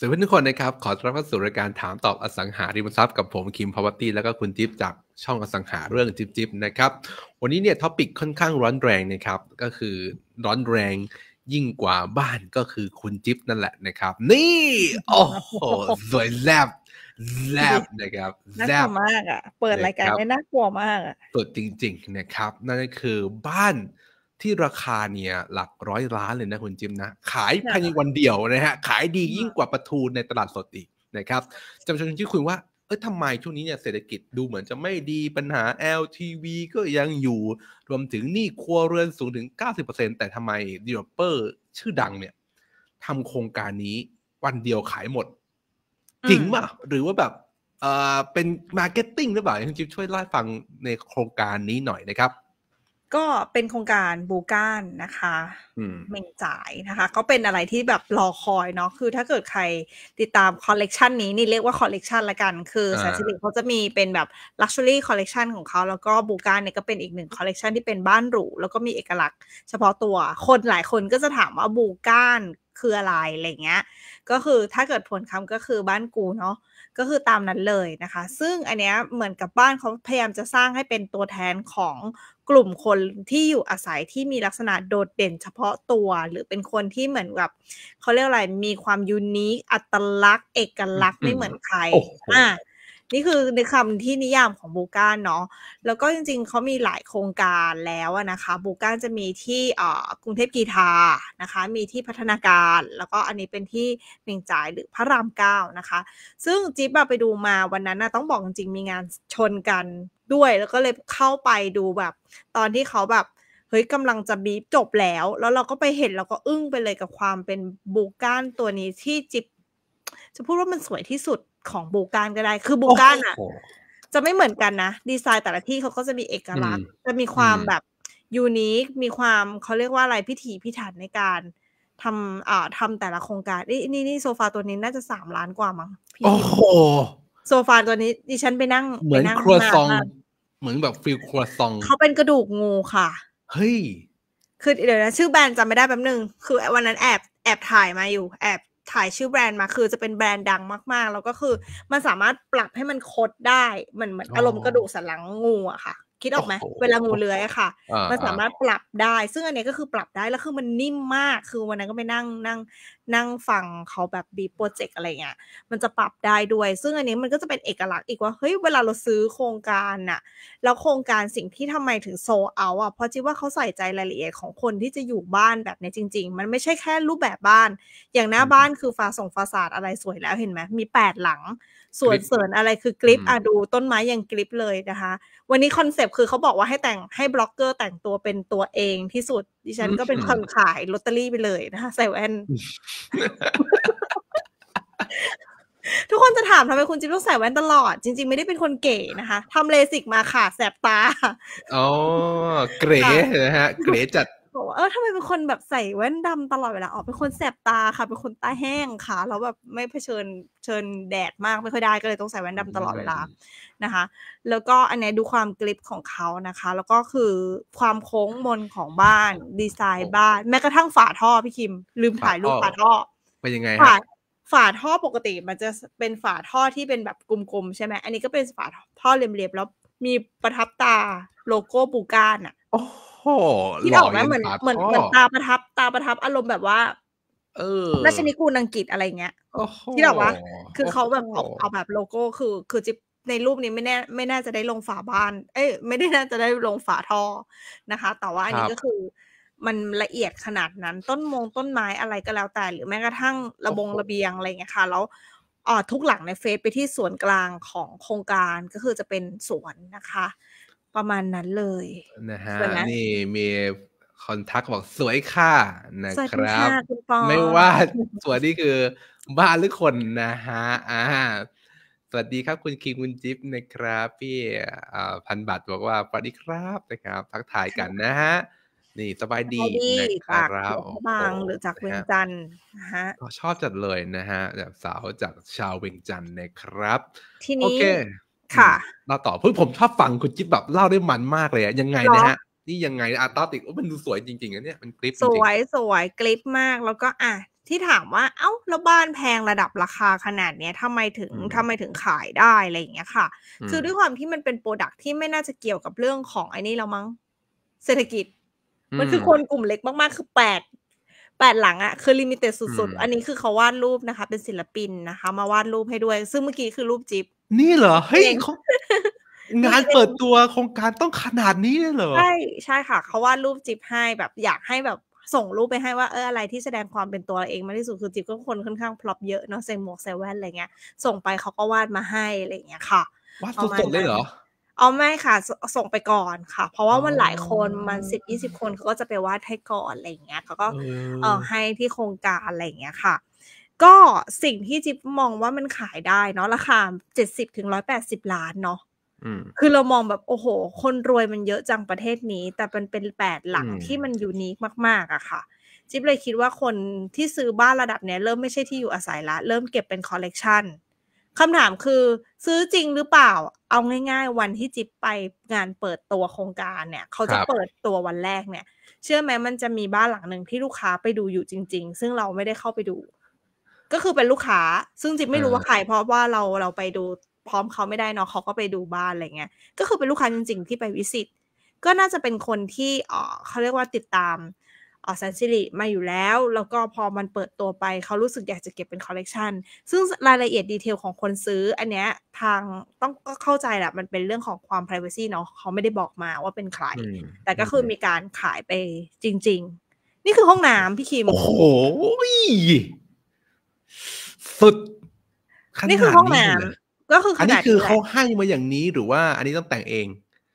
สวัสดีทุกคนนะครับ ขอต้อนรับเข้าสู่รายการถามตอบอสังหาริมทรัพย์กับผมคิมพาวตี้แล้วก็คุณจิ๊บจากช่องอสังหา เรื่องจิ๊บจิ๊บนะครับ วันนี้เนี่ยท็อปิกค่อนข้างร้อนแรงนะครับ ก็คือร้อนแรงยิ่งกว่าบ้านก็คือคุณจิ๊บนั่นแหละนะครับ นี่ โอ้โหสวยแซบแซบนะครับน่ากลัวมากอ่ะเปิดรายการได้น่ากลัวมากอ่ะปิดจริงๆนะครับนั่นก็คือบ้านที่ราคาเนี่ยหลักร้อยล้านเลยนะคุณจิมนะ ขายภายในวันเดียวนะฮะ ขายดียิ่งกว่าประทูนในตลาดสดอีกนะครับจำชนที่คุยว่าเออทำไมช่วงนี้เนี่ยเศรษฐกิจดูเหมือนจะไม่ดีปัญหา LTV ก็ยังอยู่รวมถึงหนี้ครัวเรือนสูงถึง 90%แต่ทำไมดีเวลเปอร์ชื่อดังเนี่ยทำโครงการนี้วันเดียวขายหมด จริงป่ะหรือว่าแบบเออเป็นมาร์เก็ตติ้งหรือเปล่าคุณจิมช่วยเล่าฟังในโครงการนี้หน่อยนะครับก็เป็นโครงการบูก้านนะคะเม่งจ่ายนะคะ ก็เป็นอะไรที่แบบรอคอยเนาะ คือถ้าเกิดใครติดตามคอลเลกชันนี้นี่เรียกว่าคอลเลกชันละกัน คือสันสิริเขาจะมีเป็นแบบลักชัวรี่คอลเลกชันของเขาแล้วก็บูก้านเนี่ยก็เป็นอีกหนึ่งคอลเลกชันที่เป็นบ้านหรูแล้วก็มีเอกลักษณ์เฉพาะตัว คนหลายคนก็จะถามว่าบูก้านคืออะไรอะไรเงี้ยก็คือถ้าเกิดผลคำก็คือบ้านกูเนาะก็คือตามนั้นเลยนะคะ ซึ่งอันเนี้ยเหมือนกับบ้านเขาพยายามจะสร้างให้เป็นตัวแทนของกลุ่มคนที่อยู่อาศัยที่มีลักษณะโดดเด่นเฉพาะตัว หรือเป็นคนที่เหมือนกับเขาเรียกอะไร มีความยูนิคอัตลักษณ์ เอกลักษณ์ไม่เหมือนใครอ่านี่คือในคำที่นิยามของบูการเนาะ แล้วก็จริงๆ เขามีหลายโครงการแล้วนะคะ บูการจะมีที่กรุงเทพกีทานะคะ มีที่พัฒนาการ แล้วก็อันนี้เป็นที่เมงจ่ายหรือพระรามเก้านะคะ ซึ่งจิ๊บไปดูมาวันนั้นนะต้องบอกจริงๆ มีงานชนกันด้วย แล้วก็เลยเข้าไปดูแบบ ตอนที่เขาแบบเฮ้ยกำลังจะบีบจบแล้ว แล้วเราก็ไปเห็นเราก็อึ้งไปเลยกับความเป็นบูการตัวนี้ที่จิ๊บจะพูดว่ามันสวยที่สุดของโบการก็ได้ คือโบการอ่ะจะไม่เหมือนกันนะ ดีไซน์แต่ละที่เขาก็จะมีเอกลักษณ์จะมีความแบบยูนิค มีความเขาเรียกว่าอะไรพิถีพิถันในการทำอ่าทำแต่ละโครงการนี่นี่นี่โซฟาตัวนี้น่าจะสามล้านกว่ามั้งโอ้โห โซฟาตัวนี้ดิฉันไปนั่งเหมือนครัวซองเหมือนแบบฟิลครัวซองเขาเป็นกระดูกงูค่ะเฮ้ยคือเดี๋ยวนะชื่อแบรนด์จำไม่ได้แป๊บนึง คือวันนั้นแอบแอบถ่ายมาอยู่แอบถ่ายชื่อแบรนด์มาคือจะเป็นแบรนด์ดังมาก ๆ แล้วก็คือ มันสามารถปรับให้มันคดได้เหมือนเหมือนอารมณ์กระดูกสันหลังงูอะค่ะคิดออกไหมเวลางูเลื้อยค่ะ มันสามารถปรับได้ ซึ่งอันนี้ก็คือปรับได้แล้วคือมันนิ่มมาก คือวันนั้นก็ไปนั่งนั่งนั่งฟังเขาแบบบีโปรเจกต์อะไรเงี้ยมันจะปรับได้ด้วย ซึ่งอันนี้มันก็จะเป็นเอกลักษณ์อีกว่าเฮ้ยเวลาเราซื้อโครงการน่ะ แล้วโครงการสิ่งที่ทำไมถึงโซเอาอ่ะ เพราะจิว่าเขาใส่ใจรายละเอียดของคนที่จะอยู่บ้านแบบนี้จริง ๆ มันไม่ใช่แค่รูปแบบบ้าน อย่างหน้าบ้านคือฟ้าส่งฟาซาดอะไรสวยแล้วเห็นไหมมีแปดหลังส่วนเสริญอะไรคือกริป อ่ะดูต้นไม้ยังกริปเลยนะคะ วันนี้คอนเซปต์คือเขาบอกว่าให้แต่งให้บล็อกเกอร์แต่งตัวเป็นตัวเองที่สุดดิฉันก็เป็นคนขายลอตเตอรี่ไปเลยนะคะใส่แว่นทุกคนจะถามทำไมคุณจิ๊บต้องใส่แว่นตลอด จริงๆไม่ได้เป็นคนเก๋นะคะทำเลสิกมาค่ะแสบตา อ๋อเก๋นะฮะ เก๋จัดบอกว่าเออทำไมเป็นคนแบบใส่แว่นดำตลอดเวลาออกเป็นคนแสบตาค่ะเป็นคนตาแห้งค่ะแล้วแบบไม่เผชิญเชิญแดดมากไม่ค่อยได้ก็เลยต้องใส่แว่นดำตลอดเวลานะคะ แล้วก็อันนี้ดูความกริปของเขานะคะ แล้วก็คือความโค้งมนของบ้านดีไซน์บ้านแม้กระทั่งฝาท่อพี่คิมลืมถ่ายรูปฝาท่อเป็นยังไงฝาฝาท่อปกติมันจะเป็นฝาท่อที่เป็นแบบกลมๆใช่ไหมอันนี้ก็เป็นฝาท่อเรียบๆแล้วมีประทับตาโลโก้ปูก้านอ่ะพ่อที่ออกนะเหมือนเหมือนเหมือนตาประทับ ตาประทับอารมณ์แบบว่า เออราชนิกูนังกฤษอะไรเงี้ยที่แบบว่าคือเขาแบบเอาแบบโลโก้คือ คือจิบในรูปนี้ไม่แน่ไม่น่าจะได้ลงฝาบ้าน เอ้ยไม่ได้น่าจะได้ลงฝาท่อนะคะ แต่ว่าอันนี้ก็คือ มันละเอียดขนาดนั้นต้นมงต้นไม้อะไรก็แล้วแต่หรือแม้กระทั่งระบงระเบียงอะไรเงี้ยค่ะแล้วออทุกหลังในเฟซไปที่สวนกลางของโครงการก็คือจะเป็นสวนนะคะประมาณนั้นเลยนะฮะนี่มีคอนทักบอกสวยค่ะนะครับไม่ว่า สวยนี่คือบ้านหรือคนนะฮะอ่าสวัสดีครับคุณคิงคุณจิ๊บนะครับ พี่พันบัตรบอกว่าสวัสดีครับนะครับ ทักทายกันนะฮะนี่สบายดีจากรับบางหรือจากเวียงจันทร์นะฮะชอบจัดเลยนะฮะแบบสาวจากชาวเวียงจันทร์นะครับทีนี้ค่ะเราต่อเพื่อผมชอบฟังคุณจิ๊บแบบเล่าได้มันมากเลยอะยังไงนะฮะ นี่ยังไงอาตาติกมันดูสวยจริงๆนะเนี่ยมันคลิปสวยสวยคลิปมากแล้วก็อ่ะ ที่ถามว่าเอ้าแล้วบ้านแพงระดับราคาขนาดเนี้ยทำไมถึงทำไมถึงขายได้ อะไรอย่างเงี้ยค่ะ คือด้วยความที่มันเป็นโปรดักที่ไม่น่าจะเกี่ยวกับเรื่องของไอ้นี่เรามั้งเศรษฐกิจ มันคือคนกลุ่มเล็กมากๆคือแปดแปดหลังอะคือลิมิเต็ดสุด ๆ อันนี้คือเขาวาดรูปนะคะ เป็นศิลปินนะคะ มาวาดรูปให้ด้วย ซึ่งเมื่อกี้คือรูปจิ๊บนี่เหรอเฮ้ยเขางานเปิดตัวโครงการต้องขนาดนี้เลยเหรอใช่ใช่ค่ะ เขาวาดรูปจิบให้แบบ อยากให้แบบส่งรูปไปให้ว่าเอออะไรที่แสดงความเป็นตัวเอง มากที่สุดคือจิบก็คนค่อนข้างพล็อปเยอะเนาะเซมโมวกเซเว่นอะไรเงี้ยส่งไปเขาก็วาดมาให้อะไรเงี้ยค่ะวาดสดๆเลยเหรอเอาไม่ค่ะ ส่งไปก่อนค่ะ เพราะว่ามันหลายคนมันสิบยี่สิบคนเขาก็จะไปวาดให้ก่อนอะไรเงี้ยเขาก็เออให้ที่โครงการอะไรเงี้ยค่ะก็สิ่งที่จิ๊บมองว่ามันขายได้เนาะราคาเจ็ดสิบถึงร้อยแปดสิบล้านเนาะคือเรามองแบบ โอ้โห คนรวยมันเยอะจังประเทศนี้ แต่มันเป็นแปดหลังที่มันยูนิคมากๆอะค่ะ จิ๊บเลยคิดว่าคนที่ซื้อบ้านระดับเนี้ยเริ่มไม่ใช่ที่อยู่อาศัยละเริ่มเก็บเป็นคอลเลกชันคำถามคือซื้อจริงหรือเปล่าเอาง่าย ๆ วันที่จิ๊บไปงานเปิดตัวโครงการเนี่ย เขาจะเปิดตัววันแรกเนี่ย เชื่อไหมมันจะมีบ้านหลังหนึ่งที่ลูกค้าไปดูอยู่จริง ๆ ซึ่งเราไม่ได้เข้าไปดูก็คือเป็นลูกค้า ซึ่งจิ๊บไม่รู้ว่าใครเพราะว่าเราเราไปดูพร้อมเขาไม่ได้เนาะเขาก็ไปดูบ้าน อะไรเงี้ยก็คือเป็นลูกค้าจริงๆที่ไปวิสิต ก็น่าจะเป็นคนที่เขาเรียกว่าติดตามออแซนซิลิมาอยู่แล้ว แล้วก็พอมันเปิดตัวไปเขารู้สึกอยากจะเก็บเป็นคอลเลกชันซึ่งรายละเอียดดีเทลของคนซื้ออันเนี้ยทางต้องก็เข้าใจแหละมันเป็นเรื่องของความ p r i เวซีเนาะเขาไม่ได้บอกมาว่าเป็นใคร แต่ก็คือมีการขายไปจริง ๆ นี่คือห้องน้ำพี่คิมโอ้โหสุดนี่คือห้องน้ำก็คืออันนี้คือเขาให้มาอย่างนี้หรือว่า อันนี้ต้องแต่งเอง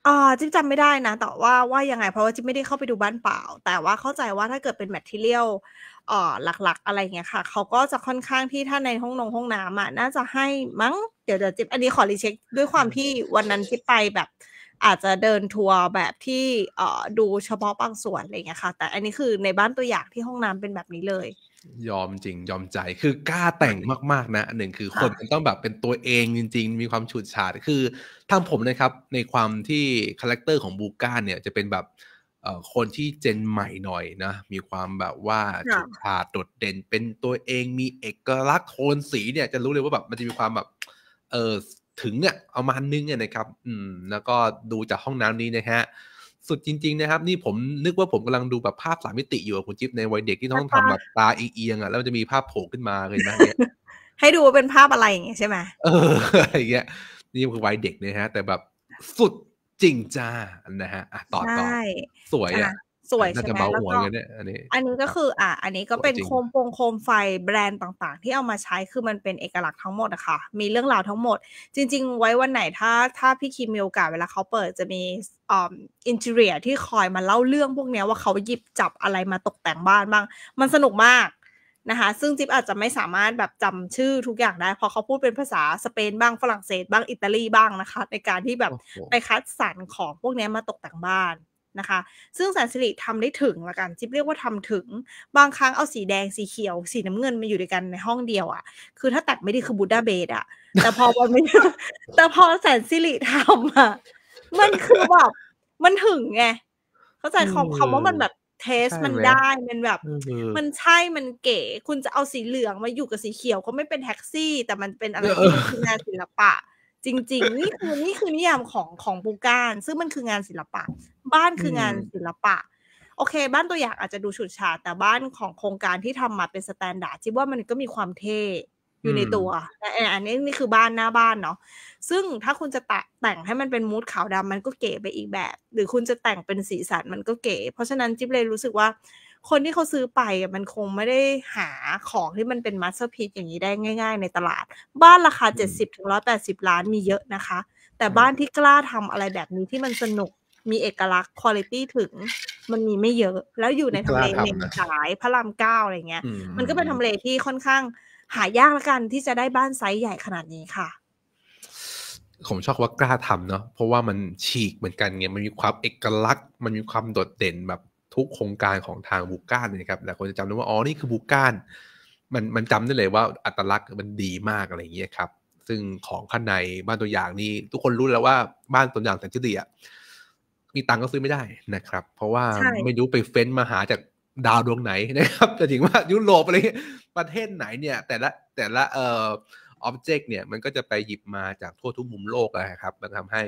อ่าจิ๊บจำไม่ได้นะแต่ว่าว่ายังไงเพราะว่าจิ๊บไม่ได้เข้าไปดูบ้านเปล่า แต่ว่าเข้าใจว่าถ้าเกิดเป็นแมทเทียลอ่อ หลักๆ อะไรเงี้ยค่ะ เขาก็จะค่อนข้างที่ถ้าในห้องนงห้องน้ำอ่ะ น่าจะให้มั้ง เดี๋ยวเดี๋ยวจิ๊บ อันนี้ขอรีเช็ค ด้วยความที่วันนั้นจิ๊บไปแบบ อาจจะเดินทัวร์แบบที่เอ่อดูเฉพาะบางส่วนอะไรเงี้ยค่ะ แต่อันนี้คือในบ้านตัวอย่างที่ห้องน้ำเป็นแบบนี้เลยยอมจริงยอมใจ คือกล้าแต่งมาก ๆ นะอันหนึ่งคือคนมันต้องแบบเป็นตัวเองจริง ๆ มีความฉูดฉาดคือทางผมนะครับในความที่คาแรคเตอร์ของบูก้าเนี่ยจะเป็นแบบคนที่เจนใหม่หน่อยนะ มีความแบบว่าฉูดฉาดโดดเด่นเป็นตัวเองมีเอกลักษณ์โทนสีเนี่ย จะรู้เลยว่าแบบมันจะมีความแบบ เออถึงอ่ะเอามานึงเนี่ยนะครับ อืม แล้วก็ดูจากห้องน้ำนี้นะฮะสุดจริง ๆ นะครับ นี่ผมนึกว่าผมกำลังดูแบบภาพสามมิติอยู่คุณจิ๊บในวัยเด็กที่ต้องทำแบบตาเอียงๆอ่ะแล้วจะมีภาพโผล่ขึ้นมาเลยนะเนี่ยให้ดูว่าเป็นภาพอะไรอย่างเงี้ยใช่ไหมเอออะไรเงี้ยนี่คือวัยเด็กนะฮะ แต่แบบสุดจริงจ้านะฮะอ่ะต่อต่อสวยอ่ะสวยใช่ไหมแล้วก็อันนี้อันนี้ก็คืออ่ะ อันนี้ก็เป็นโคมโปงโคมไฟแบรนด์ต่าง ๆ ที่เอามาใช้คือมันเป็นเอกลักษณ์ทั้งหมดอะค่ะมีเรื่องราวทั้งหมด จริง ๆ ไว้วันไหนถ้าถ้าพี่คิมมีโอกาสเวลาเขาเปิดจะมีอ่ออินเทเรียที่คอยมาเล่าเรื่องพวกนี้ว่าเขาหยิบจับอะไรมาตกแต่งบ้านบ้างมันสนุกมากนะคะ ซึ่งจิ๊บอาจจะไม่สามารถแบบจำชื่อทุกอย่างได้ เพราะเขาพูดเป็นภาษาสเปนบ้างฝรั่งเศสบ้างอิตาลีบ้างนะคะในการที่แบบไปคัดสรรของพวกนี้มาตกแต่งบ้านนะคะ ซึ่งแสนสิริทำได้ถึงละกันจิ๊บเรียกว่าทำถึงบางครั้งเอาสีแดงสีเขียวสีน้ำเงินมาอยู่ด้วยกันในห้องเดียวอะ่ะ คือถ้าตัดไม่ดีคือบูดาเบดอะ่ะ แต่พอวันไม่ แต่พอแสนสิริทำอะ่ะมันคือแบบมันถึงไงเข้าใจคำว่ามันแบบเทสมันได้มันแบบ มันใช่มันเก๋คุณจะเอาสีเหลืองมาอยู่กับสีเขียวก็ไม่เป็นแท็กซี่ แต่มันเป็นอะไรที่เป็นศิลปะจริง ๆนี่คือนี่คือนิยามของของบูการซึ่งมันคืองานศิลปะ บ้านคืองานศิลปะโอเค บ้านตัวอย่างอาจจะดูฉุดฉาดแต่บ้านของโครงการที่ทำมาเป็นสแตนดาร์ดจิบว่ามันก็มีความเท่อยู่ในตัวอันนี้นี่คือบ้านหน้าบ้านเนาะซึ่งถ้าคุณจะแต่งให้มันเป็นมูดขาวดำมันก็เก๋ไปอีกแบบ หรือคุณจะแต่งเป็นสีสันมันก็เก๋เพราะฉะนั้นจิ๊บเลยรู้สึกว่าคนที่เขาซื้อไปมันคงไม่ได้หาของที่มันเป็นมาสเตอร์พีซอย่างนี้ได้ง่ายๆในตลาด บ้านราคา 70ถึงร้อแปดสิบล้านมีเยอะนะคะ แต่บ้านที่กล้าทำอะไรแบบนี้ที่มันสนุกมีเอกลักษณ์คุณภาพถึงมันมีไม่เยอะ แล้วอยู่ในทำเลมนสายพระรามเก้าอะไรเงี้ย มันก็เป็นทำเลที่ค่อนข้างหายากละกันที่จะได้บ้านไซส์ใหญ่ขนาดนี้ค่ะ ผมชอบว่ากล้าทำเนาะเพราะว่ามันฉีกเหมือนกันไงมันมีความเอกลักษณ์มันมีความโดดเด่นแบบทุกโครงการของทางบุก้านนะครับ หลายคนจะจำได้ว่า อ๋อ นี่คือบุก้าน มันมันจำได้เลยว่าอัตลักษณ์มันดีมากอะไรอย่างเงี้ยครับ ซึ่งของข้างในบ้านตัวอย่างนี้ ทุกคนรู้แล้วว่าบ้านตัวอย่างแต่ที่ดีอ่ะมีตังก็ซื้อไม่ได้นะครับ เพราะว่าไม่รู้ไปเฟ้นมาหาจากดาวดวงไหนนะครับแต่ถึงว่ายุโรปอะไรประเทศไหนเนี่ย แต่ละแต่ละเอ่ออ็อบเจกต์เนี่ย มันก็จะไปหยิบมาจากทั่วทุกมุมโลกนะครับ มันทำให้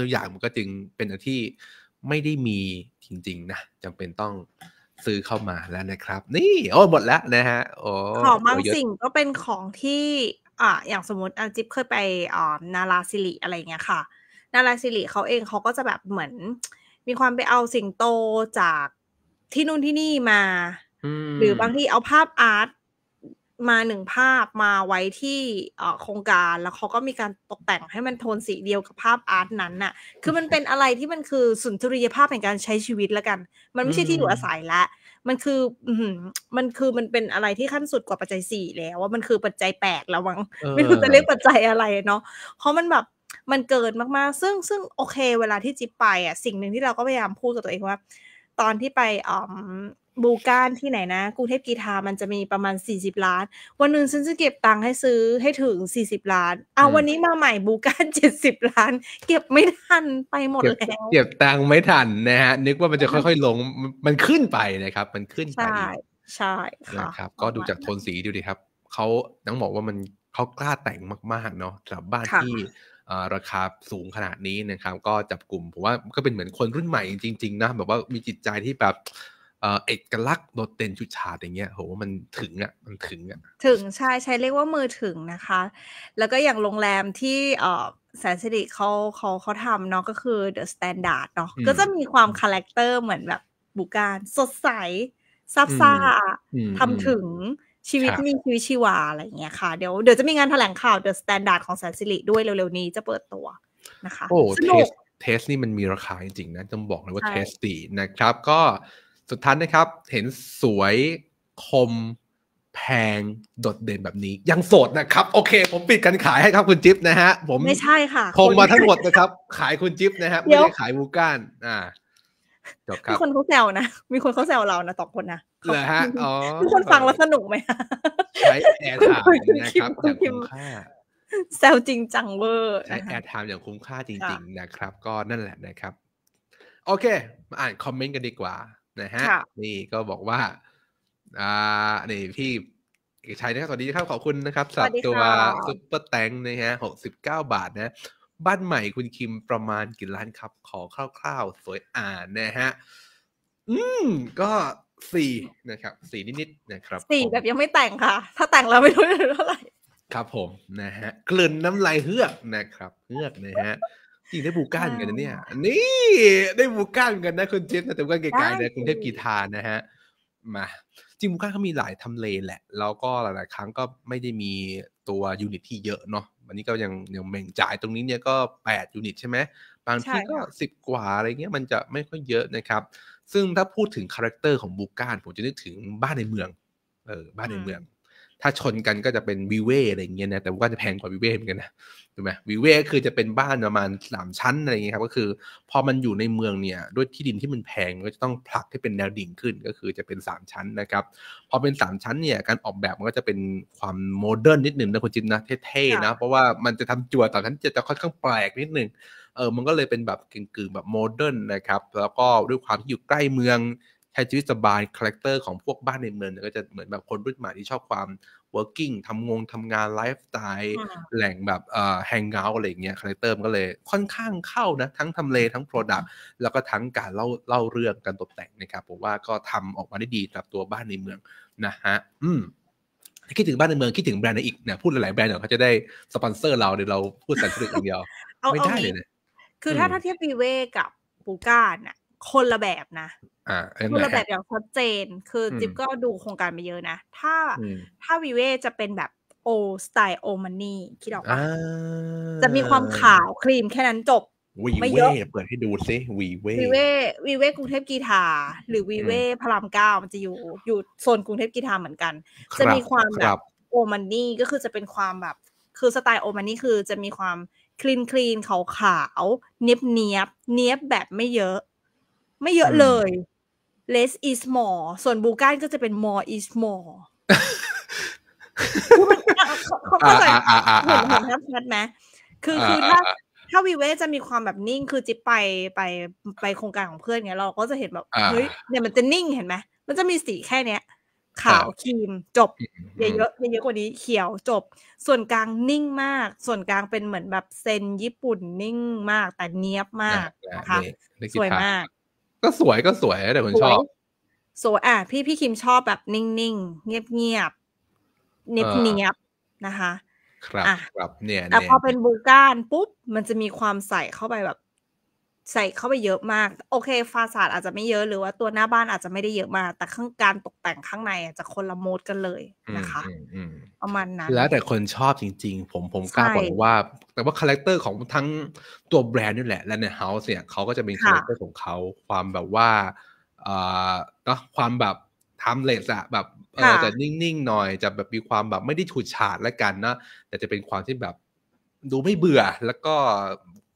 ตัวอย่างมันก็จึงเป็นที่ไม่ได้มีจริง ๆนะจำเป็นต้องซื้อเข้ามาแล้วนะครับ นี่โอ้หมดแล้วนะฮะโอ้ของบางสิ่งก็เป็นของที่อ่าอย่างสมมติอันจิ๊บเคยไปอ่านาราสิริอะไรเงี้ยค่ะนาราสิริเขาเองเขาก็จะแบบเหมือน มีความไปเอาสิ่งโตจากที่นู่นที่นี่มาหรือบางทีเอาภาพอาร์ตมาหนึ่งภาพมาไว้ที่โครงการแล้วเขาก็มีการตกแต่ง ให้มันโทนสีเดียวกับภาพอาร์ตนั้นน่ะ คือมันเป็นอะไรที่มันคือสุนทรียภาพแห่งการใช้ชีวิตแล้วกัน มันไม่ใช่ที่อยู่อาศัยละมันคือมันคือมันเป็นอะไรที่ขั้นสุดกว่าปัจจัยสี่แล้ว ว่ามันคือปัจจัยแปดแล้วมั้งไม่รู้จะเรียกปัจจัยอะไรเนาะเพราะมันแบบมันเกิดมากๆ ซึ่งซึ่งโอเคเวลาที่จิ๊บไปอ่ะ สิ่งหนึ่งที่เราก็พยายามพูดกับตัวเองว่า ตอนที่ไปออ๋บูการที่ไหนนะกรุงเทพกีทามันจะมีประมาณ 40 ล้าน วันหนึ่งฉันจะเก็บตังค์ให้ซื้อให้ถึง 40 ล้าน เอาวันนี้มาใหม่บูการ70ล้าน เก็บไม่ทันไปหมดแล้วเก็บตังค์ไม่ทันนะฮะนึกว่ามันจะค่อยๆลงมันขึ้นไปนะครับ มันขึ้นไปใช่ใช่ค่ะครับ ก็ดูจากโทนสีดูดิครับ เขาต้องบอกว่ามันเขากล้าแต่งมากๆเนาะสำหรับบ้านที่ ราคาสูงขนาดนี้นะครับ ก็จับกลุ่มผมว่าก็เป็นเหมือนคนรุ่นใหม่จริงๆนะแบบว่ามีจิตใจที่แบบเอกลักษณ์โดดเด่นจุดฉาดอย่างเงี้ยโหมันถึงอ่ะมันถึงอ่ะ ถึง ใช่ ใช้เรียกว่ามือถึงนะคะ แล้วก็อย่างโรงแรมที่เออแสนสิริเขาเขาเขาทำเนาะก็คือเดอะสแตนดาร์ดเนาะก็จะมีความคาแรคเตอร์เหมือนแบบบุการสดใสซับซ่าทำถึงชีวิตมีชีวิตชีวาอะไรเงี้ยค่ะ เดี๋ยวเดี๋ยวจะมีงานแถลงข่าวเดอะสแตนดาร์ดของแสนสิริด้วยเร็วๆนี้จะเปิดตัวนะคะโอ้เทสเทสนี่มันมีราคาจริงๆนะต้องบอกเลยว่าเทสดีนะครับก็สุดท้ายนะครับ เห็นสวยคมแพงโดดเด่นแบบนี้ ยังโสดนะครับ โอเค ผมปิดการขายให้ครับ คุณจิ๊บนะฮะ ผมไม่ใช่ค่ะ คงมาทั้งหมดนะครับ ขายคุณจิ๊บนะฮะไม่ได้ขายมูก้านอ่าจบครับมีคนเขาแซวนะมีคนเขาแซวเรานะตอคนนะเหรอฮะอ๋อมีคนฟังแล้วสนุกไหมใช้แอร์ถามนะครับอย่างคุ้มค่าแซวจริงจังเวอร์ใช้แอร์ถามอย่างคุ้มค่าจริงๆนะครับ ก็นั่นแหละนะครับ โอเค มาอ่านคอมเมนต์กันดีกว่านะฮะนี่ก็บอกว่าอ่านี่พี่เอกชัยนะครับสวัสดีครับขอบคุณนะครับสับตัวซุปเปอร์แตงนะฮะหกสิบเก้าบาทนะบ้านใหม่คุณคิมประมาณกี่ล้านครับ ขอคร่าวๆ สวยอ่านนะฮะ อืมก็สี่นะครับ สี่นิดๆนะครับสี่แบบยังไม่แต่งค่ะ ถ้าแต่งเราไม่รู้เท่าไหร่ครับผม นะฮะกลืนน้ำลายเฮือกนะครับเฮือกนะฮะจริงได้บูก้านกันนะเนี่ยนี่ได้บูก้านกันนะคุณเจฟแต่บูก้านไกลๆนะกรุงเทพกีทานนะฮะมาจริงบูก้านเขามีหลายทำเลแหละแล้วก็หลายๆครั้งก็ไม่ได้มีตัวยูนิตที่เยอะเนาะวันนี้ก็ยังยังแบ่งจ่ายตรงนี้เนี่ยก็8ยูนิตใช่ไหมบางที่ก็สิบกว่าอะไรเงี้ยมันจะไม่ค่อยเยอะนะครับ ซึ่งถ้าพูดถึงคาแรคเตอร์ของบูการผมจะนึกถึงบ้านในเมืองเออบ้านในเมืองถ้าชนกันก็จะเป็นวิเวอะไรเงี้ยนะแต่ว่าจะแพงกว่าวิเวเหมือนกันนะถูกไหมวิเวคือจะเป็นบ้านประมาณสามชั้นอะไรเงี้ยครับก็คือพอมันอยู่ในเมืองเนี่ยด้วยที่ดินที่มันแพงก็จะต้องผลักให้เป็นแนวดิ่งขึ้นก็คือจะเป็นสามชั้นนะครับพอเป็นสามชั้นเนี่ย การออกแบบมันก็จะเป็นความโมเดิร์นนิดหนึ่งนะคุณจินนะ เท่ๆนะเพราะว่ามันจะทำจั่วต่าชั้นจะค่อนข้างแปลกนิดหนึ่งเออมันก็เลยเป็นแบบกึ่งๆแบบโมเดิร์นนะครับแล้วก็ด้วยความที่อยู่ใกล้เมืองใช้ชีวิตสบายคาแรคเตอร์ของพวกบ้านในเมืองก็จะเหมือนแบบคนรุ่นใหม่ที่ชอบความ working ทำงงทำงานไลฟ์สไตล์แหล่งแบบเอ่อแฮงเอาท์อะไรเงี้ยคาแรคเตอร์มันก็เลยค่อนข้างเข้านะ ทั้งทำเลทั้ง Product แล้วก็ทั้งการเล่าเล่าเรื่องการตกแต่งนะครับผมว่าก็ทำออกมาได้ดีสำหรับตัวบ้านในเมืองนะฮะ อืมคิดถึงบ้านในเมือง คิดถึงแบรนด์อีกเนี่ยพูดหลายๆแบรนด์เียเขาจะได้สปอนเซอร์เราเดี๋ยวเราพูดแต่ชื่ออย่างเดียวไม่ได้เลยคือถ้าถ้าเทียบวีเวกับปูก้าน่ะคนละแบบนะ คนละแบบอย่างชัดเจน คือจิ๊บก็ดูโครงการมาเยอะนะ ถ้า ถ้าวิเวจะเป็นแบบโอสไตล์โอมานนี่คิดออกปะจะมีความขาวครีมแค่นั้นจบวีเว่เปิดให้ดูซิวีเว่วีเว่วีเว่กรุงเทพกีฬาหรือวีเว่พระรามเก้ามันจะอยู่อยู่โซนกรุงเทพกีฬาเหมือนกัน จะมีความแบบโอมานนี่ก็คือจะเป็นความแบบ คือสไตล์โอมานนี่ คือจะมีความคลีนคลีนขาวขาวเนียบเนียบเนียบแบบไม่เยอะไม่เยอะเลย less is more ส่วนบูการก็จะเป็น more is more เขาเข้าใจเห็นชัดไหมคือคือถ้าถ้าวีเวจะมีความแบบนิ่ง คือจิ๊บไปไปไปโครงการของเพื่อนเงี้ยเราก็จะเห็นแบบเฮ้ยเนี่ยมันจะนิ่งเห็นไหม มันจะมีสีแค่เนี้ยขาวครีมจบเยอะเยอะเยอะกว่านี้เขียวจบ ส่วนกลางนิ่งมาก ส่วนกลางเป็นเหมือนแบบเซนญี่ปุ่นนิ่งมากแต่เนี้ยบมากนะคะสวยมากก็สวยก็สวยแต่คนชอบสวยอ่ะพี่พี่คิมชอบแบบ นิ่งๆเงียบเงียบ เนียบเนียบนะคะ ครับครับเนี่ยแต่พอเป็นบูการปุ๊บ มันจะมีความใส่เข้าไปแบบใส่เข้าไปเยอะมาก โอเคฟาซาดอาจจะไม่เยอะหรือว่าตัวหน้าบ้านอาจจะไม่ได้เยอะมากแต่ข้างการตกแต่งข้างในอาจจะคนละโมดกันเลยนะคะประมาณนั้นแล้วแต่คนชอบจริง ๆ ผมผมกล้าบอกว่าแต่ว่าคาแรคเตอร์ของทั้งตัวแบรนด์นี่แหละและในเฮาส์เนี่ยเขาก็จะเป็นคาแรคเตอร์ของเขาความแบบว่าเอ่อก็ความแบบทำเลสอะแบบเออจะนิ่งๆหน่อย จะแบบมีความแบบไม่ได้ฉูดฉาดละกันนะแต่จะเป็นความที่แบบดูไม่เบื่อแล้วก็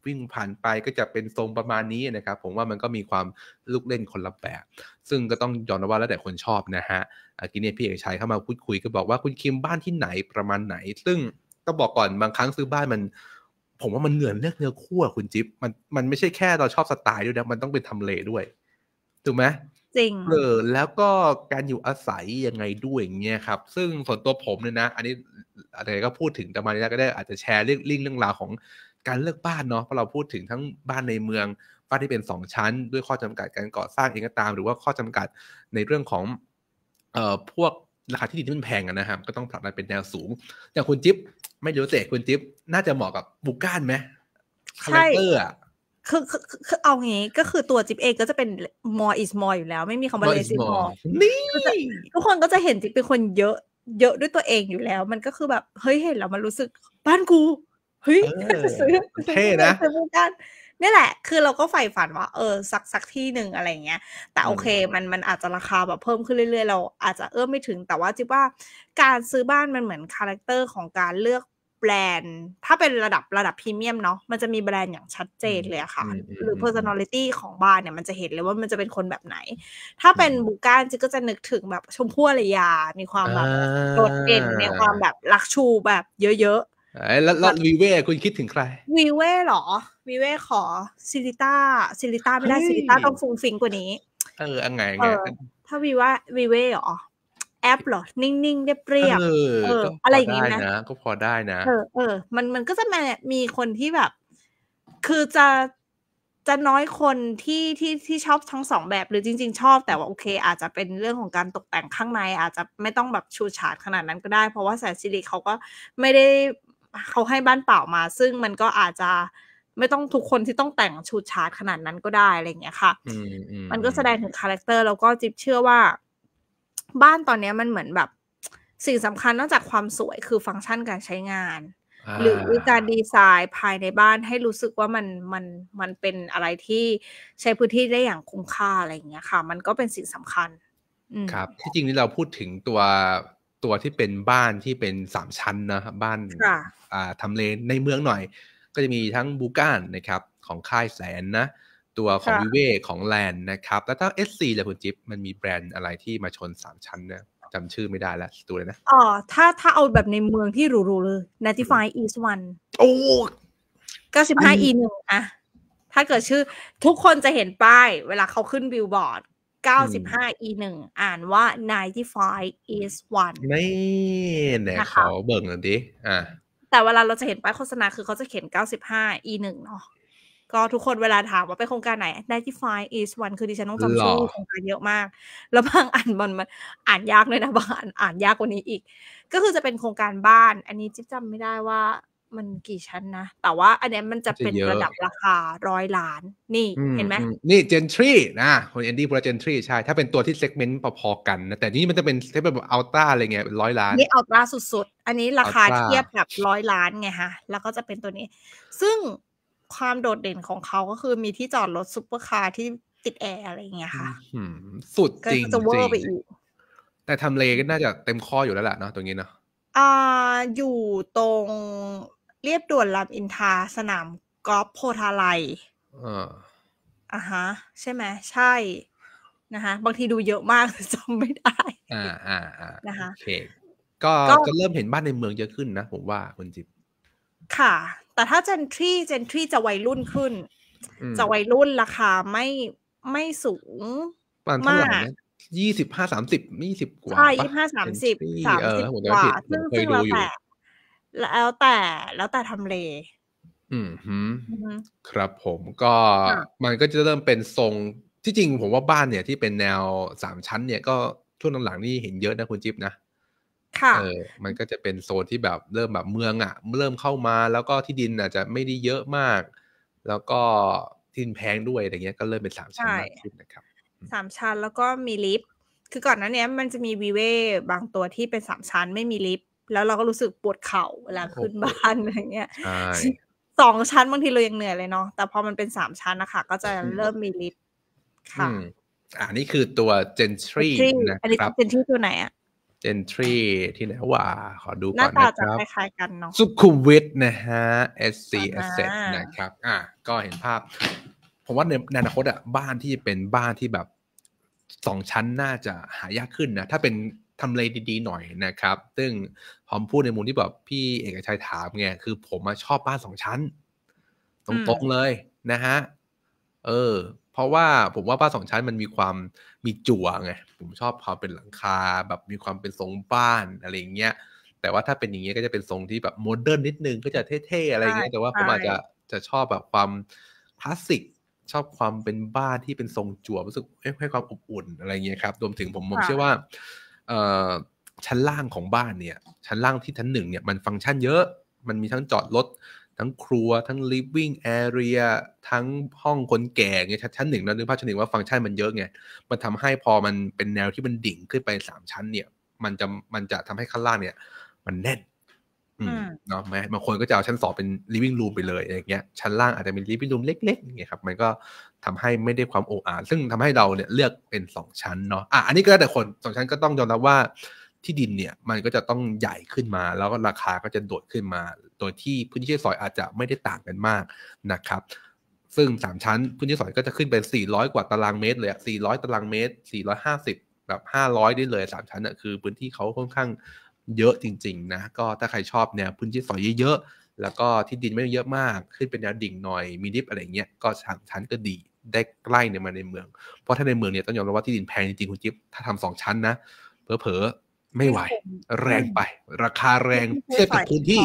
วิ่งผ่านไปก็จะเป็นทรงประมาณนี้นะครับผมว่ามันก็มีความลูกเล่นคนละแบบ ซึ่งก็ต้องยอมรับว่าแล้วแต่คนชอบนะฮะอากิเนี่ยพี่เอกชัยเข้ามาพูดคุยก็บอกว่าคุณคิมบ้านที่ไหนประมาณไหน ซึ่งต้องบอกก่อนบางครั้งซื้อบ้านมัน ผมว่ามันเหนื่อยเลือกเนื้อคู่วคุณจิ๊บมันมันไม่ใช่แค่เราชอบสไตล์ด้วยนะมันต้องเป็นทำเลด้วยถูกไหมจริงเออแล้วก็การอยู่อาศัยยังไงด้วยอย่างเงี้ยครับซึ่งส่วนตัวผมเนี่ยนะ อันนี้อะไรก็พูดถึงแต่มานี้ก็ได้อาจจะแชร์เรื่องเรื่องราวของการเลือกบ้านเนาะพอเราพูดถึงทั้งบ้านในเมืองบ้านที่เป็น 2 ชั้นด้วยข้อจำกัดการก่อสร้างเองก็ตาม หรือว่าข้อจำกัดในเรื่องของ เอ่อพวกราคาที่ดินที่มันแพงอะนะครับก็ต้องปรับมันเป็นแนวสูงอย่างคุณจิ๊บไม่รู้เตะคุณจิ๊บน่าจะเหมาะกับบุก้านไหมคาแรคเตอร์อะคือคือคือเอางี้ก็คือตัวจิ๊บเองก็จะเป็น more is more อยู่แล้ว ไม่มีคำว่า less is more นี่ทุกคนก็จะเห็นจิ๊บเป็นคนเยอะ เยอะด้วยตัวเองอยู่แล้ว มันก็คือแบบเฮ้ยเห็นแล้วมันรู้สึกบ้านกูเฮ้ยซื้อเท่นะซื้อบูกันนี่แหละ คือเราก็ใฝ่ฝันว่าเออสักสักที่หนึ่งอะไรเงี้ยแต่โอเคมันมันอาจจะราคาแบบเพิ่มขึ้นเรื่อยๆ เราอาจจะเอื้อมไม่ถึง แต่ว่าจิ๊บว่าการซื้อบ้านมันเหมือน คาแรคเตอร์ของการเลือก แบรนด์ ถ้าเป็นระดับระดับพรีเมียมเนาะมันจะมีแบรนด์อย่างชัดเจนเลยค่ะ หรือ personality ของบ้านเนี่ยมันจะเห็นเลยว่ามันจะเป็นคนแบบไหน ถ้าเป็นบุก้ารจิ๊ก็จะนึกถึงแบบชมพู่อารยามีความแบบโดดเด่นในความแบบลักชูแบบเยอะๆแล้ววีเว่คุณคิดถึงใครวีเว่หรอวีเว่ขอซิลิต้าซิลิต้าไม่ได้ซิลิต้าต้องฟูงฟิงกว่านี้ เอออังไงไง ถ้าวีว่าวีเว่หรอ แอป หรอนิ่ง ๆเรียบเรียบ เออ อะไรอย่างงี้นะก็พอได้นะเออเออมันมันก็จะมามีคนที่แบบ คือจะจะน้อยคนที่ที่ ที่ชอบทั้งสองแบบหรือจริง ๆ ชอบแต่ว่าโอเค อาจจะเป็นเรื่องของการตกแต่งข้างในอาจจะไม่ต้องแบบชูฉาดขนาดนั้นก็ได้เพราะว่าแสนซิริเขาก็ไม่ได้เขาให้บ้านเปล่ามา ซึ่งมันก็อาจจะไม่ต้องทุกคนที่ต้องแต่งชุดชาร์ตขนาดนั้นก็ได้อะไรอย่างเงี้ยค่ะ มันก็แสดงถึงคาแรคเตอร์แล้วก็จิ๊บเชื่อว่าบ้านตอนนี้มันเหมือนแบบสิ่งสำคัญนอกจากความสวยคือฟังก์ชันการใช้งาน หรือการดีไซน์ภายในบ้านให้รู้สึกว่ามันมันมันเป็นอะไรที่ใช้พื้นที่ได้อย่างคุ้มค่าอะไรอย่างเงี้ยค่ะ มันก็เป็นสิ่งสำคัญครับ ที่จริงนี่เราพูดถึงตัวตัวที่เป็นบ้านที่เป็นสามชั้นนะ บ้านทำเลในเมืองหน่อย ก็จะมีทั้งบูก้านนะครับ ของค่ายแสนนะ ตัวของวิเวของแลนนะครับ แล้วถ้า s ีเลยคุณจิ๊บมันมีแบรนด์อะไรที่มาชนสามชั้นนะจำชื่อไม่ได้แล้วตัวเลยนะ อ๋อถ้าถ้าเอาแบบในเมืองที่หรูๆเลย n ต t i f y East One โอ้95 E หนึ่งอะถ้าเกิดชื่อทุกคนจะเห็นป้ายเวลาเขาขึ้นบิลบอร์ด95 e 1อ่านว่า 95 is one นี่เนี่ยขาเบิ่งหน่อยดิ อ่าแต่เวลาเราจะเห็นป้ายโฆษณาคือเขาจะเขียน 95 e 1เนาะก็ทุกคนเวลาถามว่าไปโครงการไหน 95 is one คือดิฉันต้องจำชื่อโครงการเยอะมาก แล้วบางอ่านมันมันอ่านยากเลยนะบางอ่านอ่านยากกว่านี้อีก ก็คือจะเป็นโครงการบ้านอันนี้จิ๊บจำไม่ได้ว่ามันกี่ชั้นนะแต่ว่าอันนี้มันจะเป็นระดับราคาร้อยล้าน นี่ เห็นไหมนี่เจนทรีนะคนแอนดี้พูดเจนทรีใช่ถ้าเป็นตัวที่เซกเมนต์พอๆกันนะ แต่นี่มันจะเป็นเซกเนต์แบบอัลตร้าอะไรเงี้ย ร้อยล้าน นี่อัลตร้าสุดๆ อันนี้ราคาเทียบกับร้อยล้านไงฮะ แล้วก็จะเป็นตัวนี้ ซึ่งความโดดเด่นของเขาก็คือมีที่จอดรถซุปเปอร์คาร์ที่ติดแอร์อะไรเงี้ยค่ะสุดจริงจะเวอร์ไปอีกแต่ทำเลก็น่าจะเต็มข้ออยู่แล้วแหละเนาะตรงนี้เนาะอ่าอยู่ตรงเรียบด่วนลำอินทาสนามกอล์ฟโพธาไลอ่าฮะ ใช่ไหม ใช่ นะคะบางทีดูเยอะมากจำไม่ได้ อ่า อ่า อ่า นะคะเค ก็จะเริ่มเห็นบ้านในเมืองเยอะขึ้นนะ ผมว่าคุณจิบ ค่ะ แต่ถ้าเจนทรี เจนทรีจะวัยรุ่นขึ้น จะวัยรุ่นราคาไม่ไม่สูงมาก ยี่สิบห้าสามสิบยี่สิบกว่า ใช่ยี่ห้าสามสิบสามสิบกว่าซึ่งซึ่งแล้วแตแล้วแต่แล้วแต่ทำเล อืมครับผมก็มันก็จะเริ่มเป็นทรงที่จริงผมว่าบ้านเนี่ยที่เป็นแนวสามชั้น เนี่ยก็ช่วงหลังๆนี่เห็นเยอะนะคุณจิ๊บนะค่ะเออมันก็จะเป็นโซนที่แบบเริ่มแบบเมืองอะ่ะเริ่มเข้ามาแล้วก็ที่ดินอาจจะไม่ได้เยอะมาก แล้วก็ที่ดินแพงด้วยอะไรเงี้ยก็เริ่มเป็นสามชั้นมากขึ้นนะครับสามชั้นแล้วก็มีลิฟต์คือก่อนหน้านี้มันจะมีวีเว่บางตัวที่เป็นสามชั้น ไม่มีลิฟต์แล้วเราก็รู้สึกปวดเข่าเวลาขึ้นบ้านอะไรเงี้ยสองชั้นบางทีเรายังเหนื่อยเลยเนาะแต่พอมันเป็นสามชั้นนะคะ ก็จะเริ่มมีลิฟต์ค่ะอ่านี่คือตัวเจนทรีนะครับเจนทรีตัวไหนอะเจนทรีที่ไหนว่า ขอดูก่อนนะครับคล้ายๆกันเนาะสุขุมวิทนะฮะ SC Asset นะครับ อ่ะก็เห็นภาพ ผมว่าในอนาคตอะบ้านที่เป็นบ้านที่แบบสองชั้นน่าจะหายากขึ้นนะถ้าเป็นทำเลดีๆหน่อยนะครับ ซึ่งผมพูดในมุมที่แบบพี่เอกชัยถามไง คือ ผมชอบบ้านสองชั้นตรงๆเลยนะฮะ เออ เพราะว่าผมว่าบ้านสองชั้นมันมีความมีจั่วไง ผมชอบความเป็นหลังคา แบบมีความเป็นทรงบ้านอะไรเงี้ย แต่ว่าถ้าเป็นอย่างเงี้ยก็จะเป็นทรงที่แบบโมเดิร์นนิดนึงก็จะเท่ๆอะไรเงี้ย แต่ว่าผมอาจจะจะชอบแบบความคลาสสิกชอบความเป็นบ้านที่เป็นทรงจั่วรู้สึกให้ความอบอุ่นอะไรเงี้ยครับ รวมถึงผมผมเชื่อว่าชั้นล่างของบ้านเนี่ย ชั้นล่างที่ชั้นหนึ่งเนี่ยมันฟังก์ชันเยอะ มันมีทั้งจอดรถ ทั้งครัว ทั้งลิฟวิ่งแอเรียทั้งห้องคนแก่เนี่ยชั้นหนึ่งนะนึกภาพชั้นหนึ่งว่าฟังก์ชันมันเยอะไงมันทำให้พอมันเป็นแนวที่มันดิ่งขึ้นไปสามชั้นเนี่ย มันจะมันจะทำให้ข้างล่างเนี่ยมันแน่นเนาะไหมบางคนก็จะเอาชั้นสองเป็นลิฟวิ่งรูมไปเลยอย่างเงี้ยชั้นล่างอาจจะเป็นฟวิ่งรูมเล็กๆอย่างเงี้ยครับมันก็ทำให้ไม่ได้ความโอ้อาซึ่งทำให้เราเนี่ยเลือกเป็นสองชั้นเนาะอ่ะอันนี้ก็แต่คนสองชั้นก็ต้องยอมรับว่าที่ดินเนี่ยมันก็จะต้องใหญ่ขึ้นมาแล้วก็ราคาก็จะโดดขึ้นมา โดยที่พื้นที่ซอยอาจจะไม่ได้ต่างกันมากนะครับ ซึ่งสามชั้น พื้นที่ซอยก็จะขึ้นเป็นสี่ร้อยกว่าตารางเมตรเลยสี่ร้อยตารางเมตรสี่ร้้อยหาสิบแบบห้าร้อยได้เลยสามชั้นน่ะคือพื้นที่เขาค่อนข้างเยอะจริงๆนะก็ถ้าใครชอบแนวพื้นที่สอยเยอะๆ แล้วก็ที่ดินไม่เยอะมาก ขึ้นเป็นแนวดิ่งหน่อยมีดิฟอะไรเงี้ยก็ั้งชั้นก็ดี ได้ใกล้ในมาในเมือง เพราะถ้าในเมืองเนี่ยต้องยอมรับว่าที่ดินแพงจริงๆคุณจิ๊บถ้าทำสองชั้นนะเผลอๆ ไม่ไหว แรงไป ราคาแรงเทียบกับพื้นที่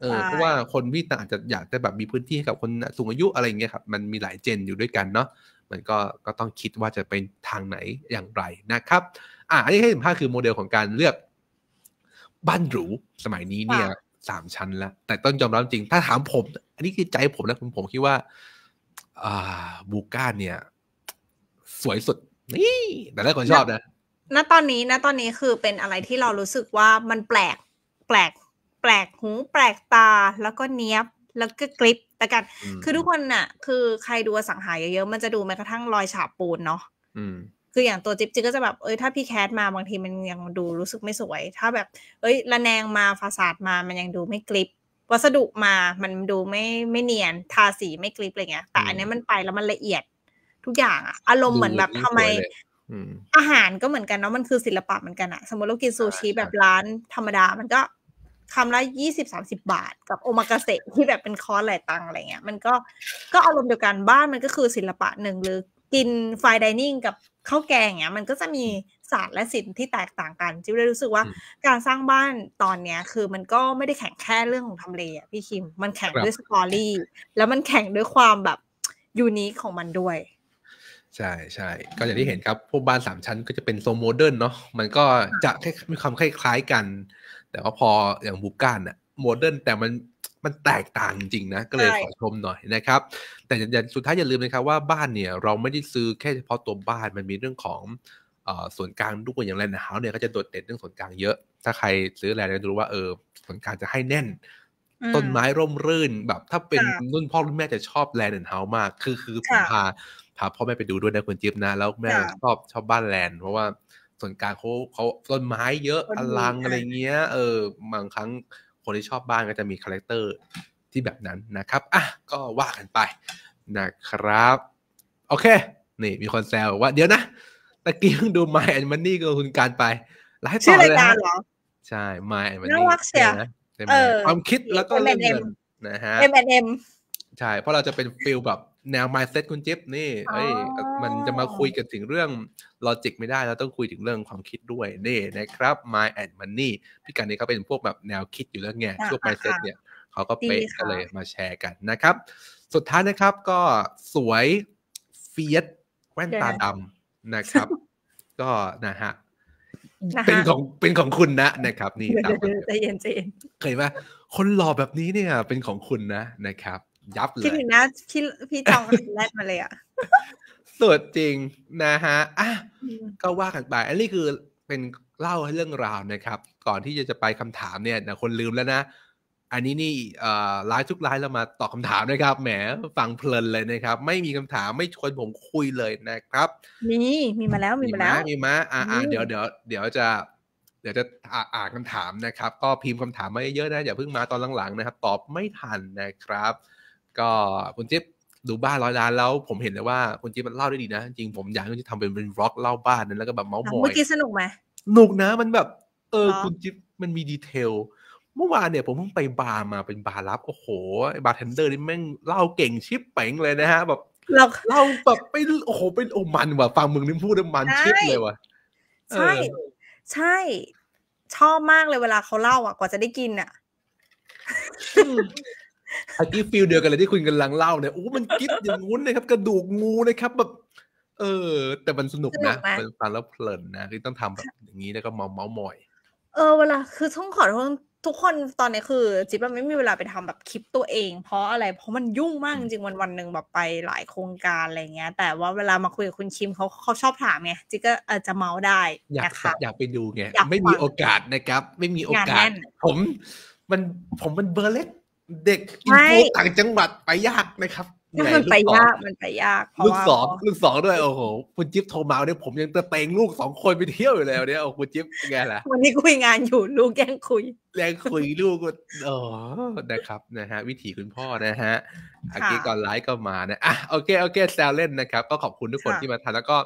เออเพราะว่าคนวิ่งอาจจะอยากจะแบบมีพื้นที่กับคนสูงอายุอะไรเงี้ยครับมันมีหลายเจนอยู่ด้วยกันเนาะมันก็ก็ต้องคิดว่าจะเป็นทางไหนอย่างไรนะครับ อ่าอันนี้ให้สัมภาษณ์คือโมเดลของการเลือกบ้านหรู สมัยนี้เนี่ยสามชั้นแล้วแต่ต้องยอมรับจริง ถ้าถามผม อันนี้คือใจผมนะผมผมคิดว่า บูก้า เนี่ย สวยสุด นี่ แต่แลกคนชอบนะณตอนนี้ ณตอนนี้คือเป็นอะไรที่เรารู้สึกว่ามันแปลก แปลก แปลกหู แปลกตา แล้วก็เนี้ยบ แล้วก็กริป แต่กัน คือทุกคนน่ะ คือใครดูสังหารเยอะๆ มันจะดูแม้กระทั่งรอยฉาบปูนเนาะคืออย่างตัวจิ๊บจิ๊บก็จะแบบเอ้ยถ้าพี่แคทมาบางทีมันยังดูรู้สึกไม่สวย ถ้าแบบเอ้ยระแนงมาฟาสาดมามันยังดูไม่กริบวัสดุมามันดูไม่ไม่เนียน ทาสีไม่กริบอะไรเงี้ย แต่อันนี้มันไปแล้วมันละเอียดทุกอย่างอะอารมณ์ เหมือนแบบทำไมอาหารก็เหมือนกันเนาะมันคือศิลปะเหมือนกันอะสมมติเรากินซูชิแบบร้าน ธรรมดา มันก็คำละยี่สิบสามสิบาท กับโอมากาเสะที่แบบเป็นคอร์สหลายตังอะไรเงี้ยมันก็ก็อารมณ์เดียวกันบ้านมันก็คือศิลปะหนึ่งหรือกินไฟดิเนิ่งกับข้าวแกงเนี้ยมันก็จะมีศาสตร์และศิลป์ที่แตกต่างกันจิ๊บเลยรู้สึกว่าการสร้างบ้านตอนเนี้ย คือมันก็ไม่ได้แข่งแค่เรื่องของทำเลอ่ะพี่คิม มันแข่งด้วยสตอรี่แล้วมันแข่งด้วยความแบบยูนิคของมันด้วย ใช่ใช่ก็อย่างที่เห็นครับพวกบ้านสามชั้นก็จะเป็นโซโมเดิร์นเนาะมันก็จะมีความคล้ายๆกัน แต่ว่าพออย่างบุกการอะโมเดิร์นแต่มันมันแตกต่างจริงนะ ก็เลยขอชมหน่อยนะครับ แต่สุดท้ายอย่าลืมนะครับว่าบ้านเนี่ย เราไม่ได้ซื้อแค่เฉพาะตัวบ้าน มันมีเรื่องของส่วนกลางด้วยอย่างแรนด์เฮาส์เนี่ยก็จะโดดเด่นเรื่องส่วนกลางเยอะถ้าใครซื้อแลนด์จะรู้ว่าเออ ส่วนกลางจะให้แน่น ต้นไม้ร่มรื่นแบบ ถ้าเป็นรุ่นพ่อรุ่นแม่จะชอบแลนด์เฮาส์มากคือคือผมพาพาพ่อแม่ไปดูด้วยนะคุณจิ๊บนะแล้วแม่ชอบชอบบ้านแลนด์เพราะว่าส่วนกลางเขาเขาต้นไม้เยอะอลังอะไรเงี้ย เออบางครั้งคนที่ชอบบ้านก็จะมีคาแรคเตอร์ที่แบบนั้นนะครับ อ่ะก็ว่ากันไปนะครับ โอเค นี่มีคนแซวว่าเดี๋ยวนะตะกี้เพิ่งดู My and Money กับคุณการไปไลฟ์ต่อเลยหรอ ใช่ My and Money น่ารักเสียความคิดแล้วก็เรื่องเงินนะฮะ M&M ใช่ เพราะเราจะเป็นฟิลแบบแนว mindset คุณจิ๊บนี่ เอ้ยมันจะมาคุยกันถึงเรื่อง logic ไม่ได้ แล้วต้องคุยถึงเรื่องความคิดด้วย นี่นะครับ mind and money พี่กันนี่เขาเป็นพวกแบบแนวคิดอยู่แล้วไงช่วง mindset เนี่ยเขาก็เป๊ะก็เลยมาแชร์กันนะครับสุดท้ายนะครับ ก็สวยเฟียสแว่นตาดำนะครับ ก็นะฮะเป็นของเป็นของคุณนะนะครับ นี่ตามยนจนเคยว่า คนหล่อแบบนี้เนี่ย เป็นของคุณนะนะครับยับเลย คิดถึงนะพี่พี่จองแรกมาเลยอ่ะสุดจริงนะฮะ อ่ะก็ว่ากันไป อันนี้คือเป็นเล่าให้เรื่องราวนะครับ ก่อนที่จะจะไปคำถามเนี่ยนะคนลืมแล้วนะ อันนี้นี่ไลฟ์ทุกไลฟ์เรามาตอบคาถามนะครับ แหมฟังเพลินเลยนะครับ ไม่มีคำถามไม่ชวนผมคุยเลยนะครับ มีมีมาแล้วมีมาแล้วมีมา อ่าเดี๋ยวเดี๋ยวเดี๋ยวจะ เดี๋ยวจะอ่านคำถามนะครับ ก็พิมพ์คำถามมาเยอะๆนะอย่าเพิ่งมาตอนหลังๆนะครับตอบไม่ทันนะครับก็คุณจิ๊บดูบ้านร้อยล้านแล้วผมเห็นเลยว่าคุณจิ๊บมันเล่าได้ดีนะจริงผมอยากให้คุณจิ๊บทำเป็นเป็นร็อกเล่าบ้านนั้นแล้วก็แบบเมาส์มอยเมื่อกี้สนุกไหมสนุกนะ มันแบบเออคุณจิ๊บมันมีดีเทล เมื่อวานเนี่ยผมเพิ่งไปบาร์มาเป็นบาร์รับ โอ้โหบาร์เทนเดอร์นี่แม่ง เล่าเก่งชิปแป๋งเลยนะฮะแบบเราเราแบบไปโอ้โหเป็นโอ้มันว่ะฟังมึงนี่พูดมันชิปเลยว่ะใช่ ใช่ชอบมากเลยเวลาเขาเล่าอ่ะกว่าจะได้กินอ่ะเมื่อกี้ฟิลเดียวกันเลยที่คุณกำลังเล่าเนี่ยโอ้ มันกิดอย่างงู้นนะครับกระดูกงูนะครับแบบ เออ แต่มันสนุกนะมันฟังแล้วเพลินนะที่ต้องทำแบบอย่างนี้แล้วก็เมาเมาหมอย เออเวลาคือต้องขอโทษทุกคนตอนนี้คือ จิ๊บมันไม่มีเวลาไปทำแบบคลิปตัวเอง เพราะอะไรเพราะมันยุ่งมากจริงวันวันหนึ่งแบบไปหลายโครงการอะไรเงี้ยแต่ว่าเวลามาคุยกับคุณชิมเขาเขาชอบถามไงจิ๊บก็อาจจะเมาได้อยากอยากไปดูไงไม่มีโอกาสนะครับ ไม่มีโอกาส ผมมันผมมันเบอร์เล็กเด็กอินโฟต่างจังหวัดไปยากนะครับมันไปยากมันไปยากลูกสองลูกสองด้วยโอ้โหคุณจิ๊บโทรมาเนี่ยผมยังตะเตงลูกสองคนไปเที่ยวอยู่แล้วเนี่ยโอ้คุณจิ๊บไงล่ะวันนี้คุยงานอยู่ ลูกแย่งคุยแย่งคุยลูกก็อ้อนะครับนะฮะวิถีคุณพ่อนะฮะอากี้ก่อนไลฟ์ก็มานะอ่ะโอเคโอเคแซวเล่นนะครับ ก็ขอบคุณทุกคนที่มาทานแล้วก็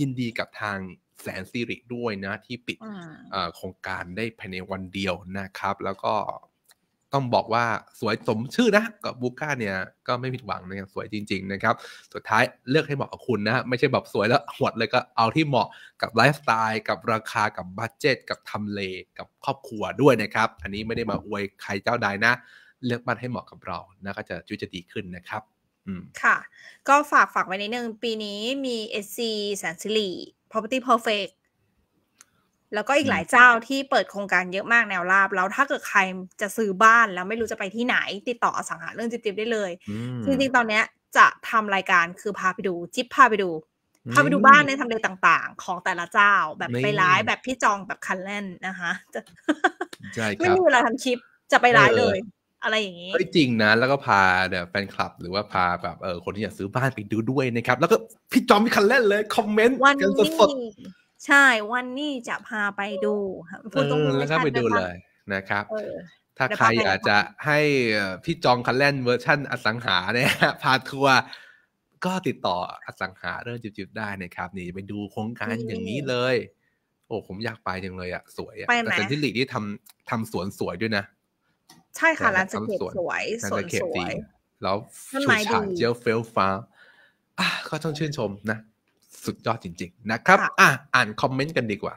ยินดีกับทางแสนสิริด้วยนะที่ปิดโครงการได้ภายในวันเดียวนะครับ แล้วก็ต้องบอกว่าสวยสมชื่อนะกับบูก้าเนี่ยก็ไม่ผิดหวังนะครับสวยจริงๆนะครับ สุดท้ายเลือกให้เหมาะกับคุณนะ ไม่ใช่แบบสวยแล้ว หวดเลยก็เอาที่เหมาะกับไลฟ์สไตล์กับราคากับบัตเจตกับทำเล กับครอบครัวด้วยนะครับ อันนี้ไม่ได้มาอวยใครเจ้าใดนะ เลือกบ้านให้เหมาะกับเรา นะก็จะจุจะดีขึ้นนะครับค่ะ ก็ฝากฝากไว้นิดนึงปีนี้มี SC แสนสิริ Property Perfect แล้วก็อีกหลายเจ้าที่เปิดโครงการเยอะมากแนวราบแล้วถ้าเกิดใครจะซื้อบ้านแล้วไม่รู้จะไปที่ไหน ติดต่อสังหาเรื่องจิ๊บๆ ได้เลยจริงๆตอนเนี้ยจะทำรายการคือพาไปดูจิ๊บพาไปดู พาไปดูบ้านในทำเลต่าง ๆ ของแต่ละเจ้าแบบไปร้ายแบบพี่จองแบบคันแล่น นะคะใช่ครับไม่มีเวลาทำคลิปจะไปร้ายเลย อะไรอย่างนี้จริงนะแล้วก็พาเนี่ยแฟนคลับหรือว่าพาแบบเออคนที่อยากซื้อบ้านไปดูด้วยนะครับ แล้วก็พี่จอมพี่คันแล่น เลยคอมเมนต์กันสดใช่วันนี้จะพาไปดูพูดตรงๆแล้วก็ไปดูเลยนะครับ ถ้าใครอยากจะให้พี่จองคันแล่นเวอร์ชั่นอสังหาเนี่ยพาทัวร์ก็ติดต่ออสังหาเรื่องจิบๆได้นะครับนี่ไปดูโครงการอย่างนี้เลย โอ้ผมอยากไปจังเลยอะสวยอะแต่เซนทิลิที่ทำทำสวนสวยด้วยนะ ใช่ค่ะร้านสเกตสวยสวนสวยแล้วชูฉาเจลเฟลฟ้าก็ต้องชื่นชมนะสุดยอดจริงๆ นะครับ อ่ะอ่านคอมเมนต์กันดีกว่า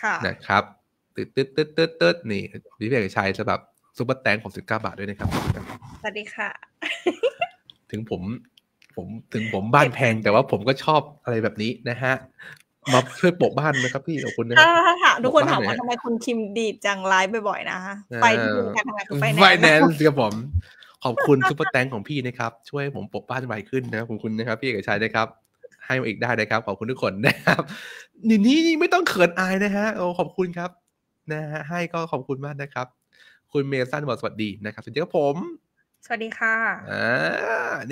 ค่ะนะครับ ตึ๊ดตึ๊ดตึ๊ดตึ๊ดตึ๊ดนี่ พี่เอกชัยจะแบบซุปเปอร์แตงของสิบเก้าบาทด้วยนะครับ สวัสดีค่ะ ถึงผม ผมถึงผมบ้านแพงแต่ว่าผมก็ชอบอะไรแบบนี้นะฮะ มาช่วยปกบ้านนะครับ พี่ขอบคุณนะครับถามทุกคนถามว่าทำไมคุณคิมดีดจังไลฟ์บ่อยๆนะไปนไปแนนซ์ครับผม ขอบคุณซุปเปอร์แตงของพี่นะครับ ช่วยผมปกบ้านไวขึ้นนะ ขอบคุณนะครับ พี่เอกชัยนะครับให้มาอีกได้นะครับขอบคุณทุกคนนะครับ นี่นี่ไม่ต้องเขินอายนะฮะโอ้ขอบคุณครับ นะฮะให้ก็ขอบคุณมากนะครับ คุณเมสันบอกสวัสดีนะครับสวัสดีครับผมสวัสดีค่ะอ่า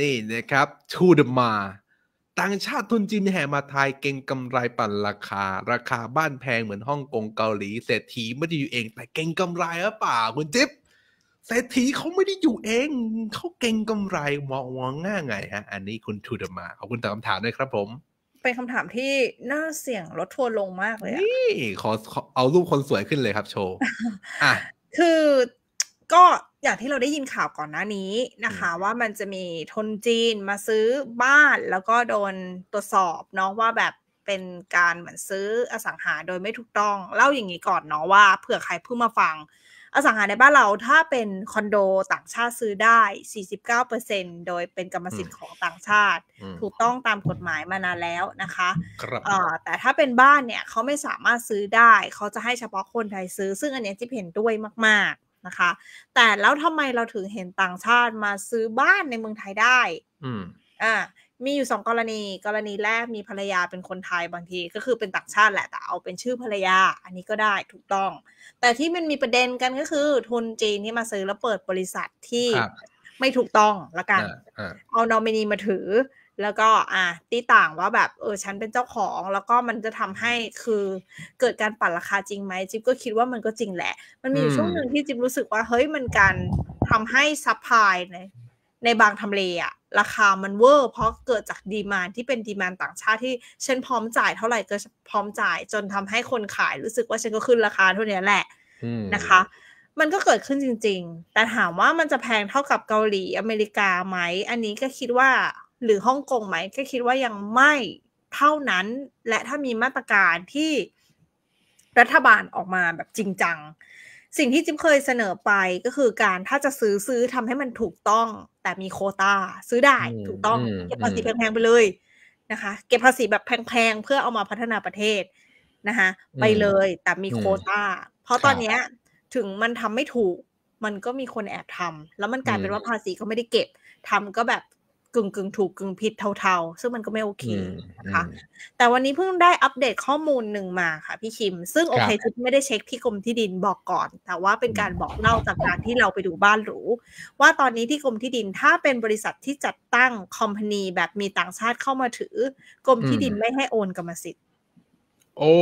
นี่นะครับทูเดมาต่างชาติทุนจีนแห่มาไทยเก่งกำไรปั่นราคา ราคาบ้านแพงเหมือนฮ่องกงเกาหลีเศรษฐีไม่ได้อยู่เอง แต่เก่งกำไรหรือเปล่าคุณจิ๊บเศรษฐีเขาไม่ได้อยู่เองเขาเก่งกำไรมองมองง่ายไงฮะอันนี้คุณทูดมาขอบคุณตอบคำถามด้วยครับผมเป็นคำถามที่น่าเสี่ยงลดทัวลงมากเลยนี่ขอเอารูปคนสวยขึ้นเลยครับ โชว์อ่ะคือ ก็อย่างที่เราได้ยินข่าวก่อนหน้านี้นะคะ ว่ามันจะมีทุนจีนมาซื้อบ้านแล้วก็โดนตรวจสอบเนาะว่าแบบเป็นการเหมือนซื้ออสังหา โดยไม่ถูกต้อง เล่าอย่างนี้ก่อนเนาะว่าเผื่อใครเพิ่งมาฟังอสังหาในบ้านเราถ้าเป็นคอนโดต่างชาติซื้อได้ 49%โดยเป็นกรรมสิทธิ์ของต่างชาติ ถูกต้องตามกฎหมายมานานแล้วนะคะคแต่ถ้าเป็นบ้านเนี่ยเขาไม่สามารถซื้อได้เขาจะให้เฉพาะคนไทยซื้อซึ่งอันนี้ที่เห็นด้วยมาก ๆนะคะ แต่แล้วทำไมเราถึงเห็นต่างชาติมาซื้อบ้านในเมืองไทยได้อ่ามีอยู่สองกรณี กรณีแรกมีภรรยาเป็นคนไทยบางที ก็คือเป็นต่างชาติแหละแต่เอาเป็นชื่อภรรยาอันนี้ก็ได้ถูกต้อง แต่ที่มันมีประเด็นกันก็คือทุนจีนที่มาซื้อแล้วเปิดบริษัทที่ไม่ถูกต้องละกันเอานอมินีมาถือ แล้วก็ อ่ะตีต่างว่าแบบเออฉันเป็นเจ้าของ แล้วก็มันจะทำให้คือเกิดการปั่นราคาจริงไหมจิ๊บก็คิดว่ามันก็จริงแหละ มันมีช่วงหนึ่งที่จิ๊บรู้สึกว่าเฮ้ยมันการทำให้ซัพพลายในในบางทำเลอะราคามันเวอร์ เพราะเกิดจากดีมานที่เป็นดีมานต่างชาติที่ฉันพร้อมจ่ายเท่าไหร่ก็พร้อมจ่ายจนทำให้คนขายรู้สึกว่าฉันก็ขึ้นราคาเท่านี้แหละนะคะ มันก็เกิดขึ้นจริง ๆ แต่ถามว่ามันจะแพงเท่ากับเกาหลีอเมริกาไหมอันนี้ก็คิดว่า หรือฮ่องกงไหมก็คิดว่ายังไม่เท่านั้น และถ้ามีมาตรการที่รัฐบาลออกมาแบบจริงจังสิ่งที่จิ๊บเคยเสนอไปก็คือการถ้าจะซื้อซื้อทำให้มันถูกต้องแต่มีโคตาซื้อได้ถูกต้องเก็บภาษีแพงๆไปเลยนะคะ เก็บภาษีแบบแพงๆเพื่อเอามาพัฒนาประเทศนะคะไปเลยแต่มีโคตาเพราะตอนเนี้ยถึงมันทำไม่ถูกมันก็มีคนแอบทำ แล้วมันกลายเป็นว่าภาษีก็ไม่ได้เก็บทำก็แบบกึ่งกึ่งถูกกึ่งผิดเทาๆ ซึ่งมันก็ไม่โอเคนะคะแต่วันนี้เพิ่งได้อัปเดตข้อมูลหนึ่งมาค่ะ พี่คิม ซึ่งโอเคจุดไม่ได้เช็คที่กรมที่ดินบอกก่อน แต่ว่าเป็นการบอกเล่าจากการที่เราไปดูบ้านหรูว่าตอนนี้ที่ กรมที่ดินถ้าเป็นบริษัทที่จัดตั้งคอมพานีแบบมีต่างชาติเข้ามาถือ กรมที่ดินไม่ให้โอนกรรมสิทธิ์โอ้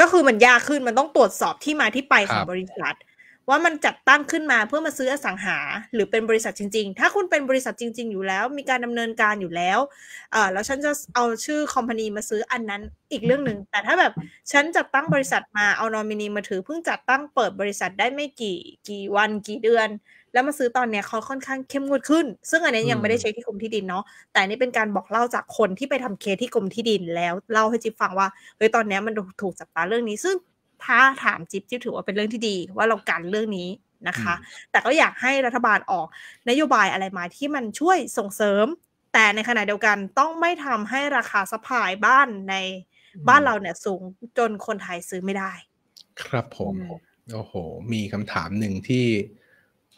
ก็คือมันยากขึ้นมันต้องตรวจสอบที่มาที่ไปของบริษัทว่ามันจัดตั้งขึ้นมาเพื่อมาซื้ออสังหา หรือเป็นบริษัทจริง ๆ ถ้าคุณเป็นบริษัทจริง ๆ อยู่แล้วมีการดำเนินการอยู่แล้ว เออแล้วฉันจะเอาชื่อคอมพานีมาซื้ออันนั้นอีกเรื่องหนึ่งแต่ถ้าแบบฉันจัดตั้งบริษัทมาเอานอมินีมาถือ เพิ่งจัดตั้งเปิดบริษัทได้ไม่กี่กี่วันกี่เดือน แล้วมาซื้อตอนเนี้ยเขาค่อนข้างเข้มงวดขึ้น ซึ่งอันนี้ยังไม่ได้ใช้ที่กรมที่ดินเนาะแต่นี่เป็นการบอกเล่าจากคนที่ไปทำเคสที่กรมที่ดินแล้วเล่าให้จิ๊บฟังว่าเฮ้ยตอนนี้มันถูกจับตาเรื่องนี้ซึ่งถ้าถามจิ๊บจิ๊บถือว่าเป็นเรื่องที่ดีว่าเรากันเรื่องนี้นะคะ แต่ก็อยากให้รัฐบาลออก นโยบายอะไรมาที่มันช่วยส่งเสริม แต่ในขณะเดียวกันต้องไม่ทำให้ราคาสปายบ้านในบ้านเราเนี่ยสูง จนคนไทยซื้อไม่ได้ ครับผม โอ้โห มีคำถามหนึ่งที่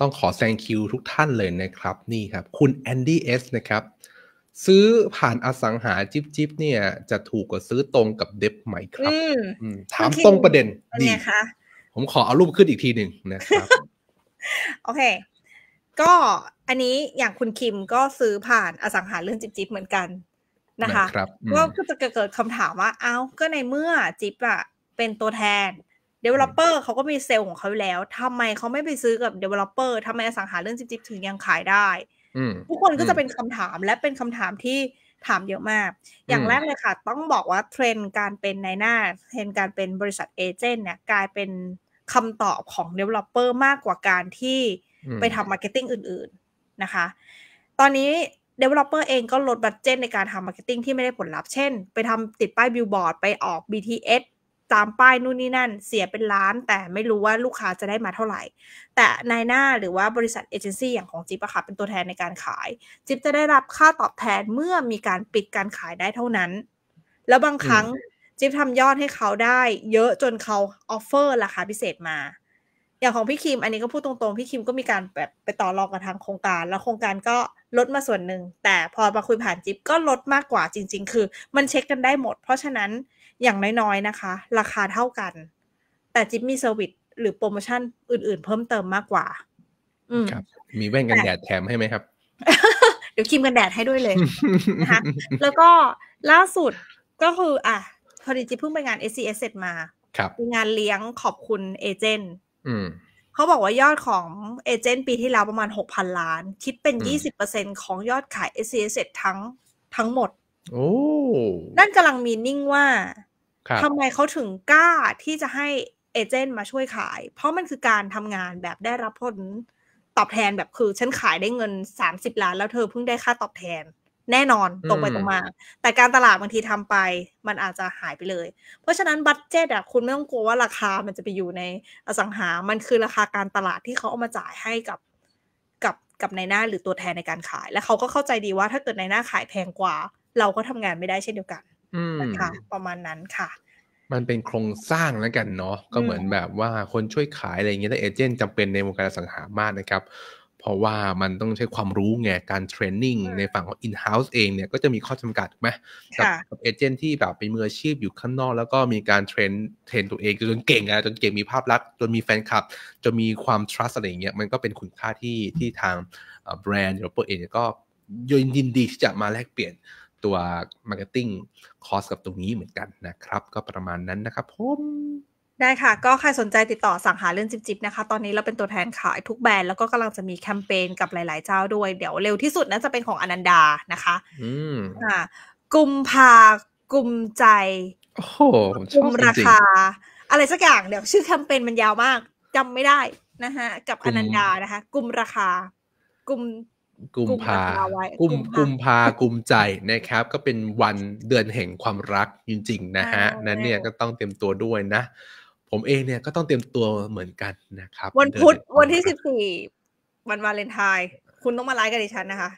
ต้องขอแซงคิวทุกท่านเลยนะครับนี่ครับ คุณแอนดี้เอสนะครับซื้อผ่านอสังหาจิบจิบเนี่ยจะถูกกว่าซื้อตรงกับเด็บไหมครับถามตรงประเด็นดีคะผมขอเอารูปขึ้นอีกทีหนึ่งนะครับโอเค ก็อันนี้อย่างคุณคิมก็ซื้อผ่านอสังหาเรื่องจิบจิบเหมือนกัน นะคะก็จะเกิดคำถามว่า เอ้าก็ในเมื่อจิบอะเป็นตัวแทนเเดลลอปเปอร์เขาก็มีเซลล์ของเขาแล้วทำไมเขาไม่ไปซื้อกับเเดลลอปเปอร์ทำไมอสังหาเรื่องจิบจิบถึงยังขายได้ทุกคนก็จะเป็นคำถามและเป็นคำถามที่ถามเยอะมาก อย่างแรกเลยค่ะ ต้องบอกว่าเทรนด์การเป็นนายหน้าเทรนด์การเป็นบริษัทเอเจนต์เนี่ยกลายเป็นคำตอบของเเดวลอปเปอร์มากกว่าการที่ไปทำมาร์เก็ตติ้งอื่นๆนะคะ ตอนนี้ Developer เองก็ลดบัตเจนในการทำมาร์เก็ตติ้งที่ไม่ได้ผลลัพธ์เช่น ไปทำติดป้ายบิลบอร์ดไปออก BTS ตามป้ายนู่นนี่นั่นเสียเป็นล้านแต่ไม่รู้ว่าลูกค้าจะได้มาเท่าไหร่ แต่นายหน้าหรือว่าบริษัทเอเจนซี่อย่างของจิ๊บอะค่ะเป็นตัวแทนในการขาย จิ๊บจะได้รับค่าตอบแทนเมื่อมีการปิดการขายได้เท่านั้น แล้วบางครั้งจิ๊บทำยอดให้เขาได้ เยอะจนเขาออฟเฟอร์ราคาพิเศษมาอย่างของพี่คิมอันนี้ก็พูดตรง ๆพี่คิมก็มีการแบบไปต่อรองกับทางโครงการ แล้วโครงการก็ลดมาส่วนหนึ่งแต่พอมาคุยผ่านจิ๊บก็ลดมากกว่าจริง ๆ คือมันเช็คกันได้หมด เพราะฉะนั้นอย่างน้อยๆนะคะ ราคาเท่ากัน แต่จิ๊บมีเซอร์วิสหรือโปรโมชั่นอื่นๆ เพิ่มเติมมากกว่ารัมมีแว่นกันแดดแถมให้ไหมครับเดี๋ยวครีมกันแดดให้ด้วยเลยนะคะแล้วก็ล่าสุดก็คือ อ่ะพอดีจิ๊บเพิ่งไปงาน s อ s เสร็จมาครับงานเลี้ยงขอบคุณเอเจนต์เขาบอกว่ายอดของเอเจนต์ปีที่แล้วประมาณหกพันล้าน คิดเป็นยี่สิบเปอร์เซ็นของยอดขาย s อ s ทั้งทั้งหมดโอ้นั่นกำลังมีนิ่งว่า ทำไมเขาถึงกล้าที่จะให้เอเจนต์มาช่วยขาย เพราะมันคือการทำงานแบบได้รับผลตอบแทนแบบคือ ฉันขายได้เงินสามสิบล้านแล้วเธอเพิ่งได้ค่าตอบแทน แน่นอนตรงไปตรงมา แต่การตลาดบางทีทำไปมันอาจจะหายไปเลย เพราะฉะนั้นบัตเจตอะคุณไม่ต้องกลัวว่าราคามันจะไปอยู่ใน อสังหา มันคือราคาการตลาดที่เขาเอามาจ่ายให้กับกับกับนายหน้าหรือตัวแทนในการขาย และเขาก็เข้าใจดีว่าถ้าเกิดนายหน้าขายแพงกว่าเราก็ทำงานไม่ได้เช่นเดียวกันนะคะประมาณนั้นค่ะ มันเป็นโครงสร้างแล้วกันเนาะก็เหมือนแบบว่าคนช่วยขายอะไรเงี้ยแต่เอเจนต์จำเป็นในวงการสังหามากนะครับ เพราะว่ามันต้องใช้ความรู้ไง การเทรนนิ่งในฝั่งของนเฮ้าส์เองเนี่ยก็จะมีข้อจำกัดไหมกับเอเจนต์ที่แบบเป็นมืออาชีพอยู่ข้างนอก แล้วก็มีการเทรนเทรนตัวเอง จนเก่งไะจนเก่งมีภาพลักษณ์จนมีแฟนคลับจนมีความ trust อะไรเงี้ยมันก็เป็นคุณค่าที่ที่ทางแบรนด์หรือตัวเองก็ยินดีที่จะมาแลกเปลี่ยนตัว Marketing c o s สกับตรงนี้เหมือนกันนะครับ ก็ประมาณนั้นนะครับผมได้ค่ะ ก็ใครสนใจติดต่อสั่งหาเรื่องจิบๆนะคะ ตอนนี้เราเป็นตัวแทนขายทุกแบรนด์แล้วก็กำลังจะมีแคมเปญกับหลายๆเจ้าด้วย เดี๋ยวเร็วที่สุดน่าจะเป็นของอนันดานะคะอืมอ่ากลุ่มภากลุ่มใจโอ้โหกมราคา อะไรสักอย่างเดี๋ยวชื่อแคมเปญมันยาวมากจำไม่ได้นะฮะกับอนันดานะคะกลุ่มราคากลุ่มกุมภากุม กุมภากุมใจนะครับ ก็เป็นวันเดือนแห่งความรักจริง ๆ นะฮะ นั้นเนี่ยก็ต้องเตรียมตัวด้วยนะ ผมเองเนี่ยก็ต้องเตรียมตัวเหมือนกันนะครับ วันพุธวันที่สิบสี่วันวาเลนไทน์คุณต้องมาไลฟ์กับดิฉันนะคะ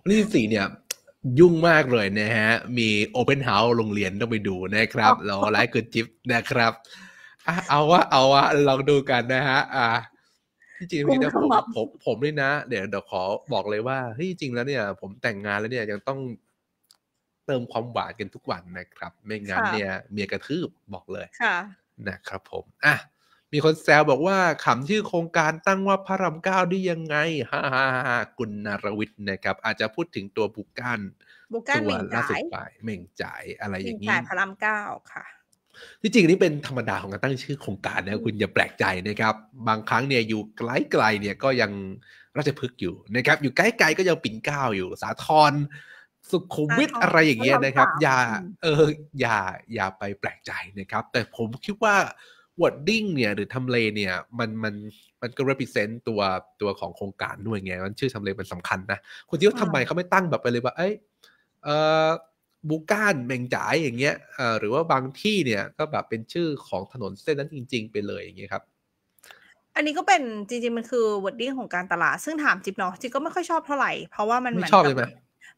วันที่สิบสี่เนี่ย ยุ่งมากเลยนะฮะ มีโอเพนเฮาส์โรงเรียนต้องไปดูนะครับแล้วไลฟ์กับจิ๊บนะครับ เอาวะเอาวะลองดูกันนะฮะอ่าที่จริงที่นะผมผมผมนี่นะ เดี๋ยวเดี๋ยวขอบอกเลยว่าที่จริงแล้วเนี่ย ผมแต่งงานแล้วเนี่ยยังต้องเติมความหวานกันทุกวันนะครับ ไม่งั้นเนี่ยเมียกระทืบบอกเลยนะครับผมอ่ะมีคนแซวบอกว่าขำชื่อโครงการตั้งว่าพระรามเก้าได้ยังไงฮ่าฮ่าฮ่าคุณนรวิทย์นะครับ อาจจะพูดถึงตัวบุกกันบุกันเม่งจ่ายเม่งจ่ายอะไรอย่างนี้พระรามเก้าค่ะที่จริงนี่เป็นธรรมดาของการตั้งชื่อโครงการนะคุณอย่าแปลกใจนะครับ บางครั้งเนี่ยอยู่ไกลๆเนี่ยก็ยังราชพฤกษ์อยู่นะครับ อยู่ใกล้ๆก็ยังปิ่นเก้า อยู่สาทรสุขุมวิทอะไรอย่างเงี้ยนะครับอย่าเอออย่าอย่าไปแปลกใจนะครับ แต่ผมคิดว่าวอดดิ้งเนี่ยหรือทำเลเนี่ยมันมันมันก็ represent ตัวตัวของโครงการด้วยไงมันชื่อทำเลมันสำคัญนะคนที่ว่าทำไมเขาไม่ตั้งแบบไปเลยว่าเอ้ยเออบูก้านแมงจ๋ายอย่างเงี้ยหรือว่าบางที่เนี่ยก็แบบเป็นชื่อของถนนเส้นนั้นจริง ๆ ไปเลยอย่างเงี้ยครับ อันนี้ก็เป็นจริง ๆ มันคือวอดดิ้งของการตลาด ซึ่งถามจิ๊บเนาะจิ๊บก็ไม่ค่อยชอบเท่าไหร่เพราะว่ามันไม่ชอบใช่ไหม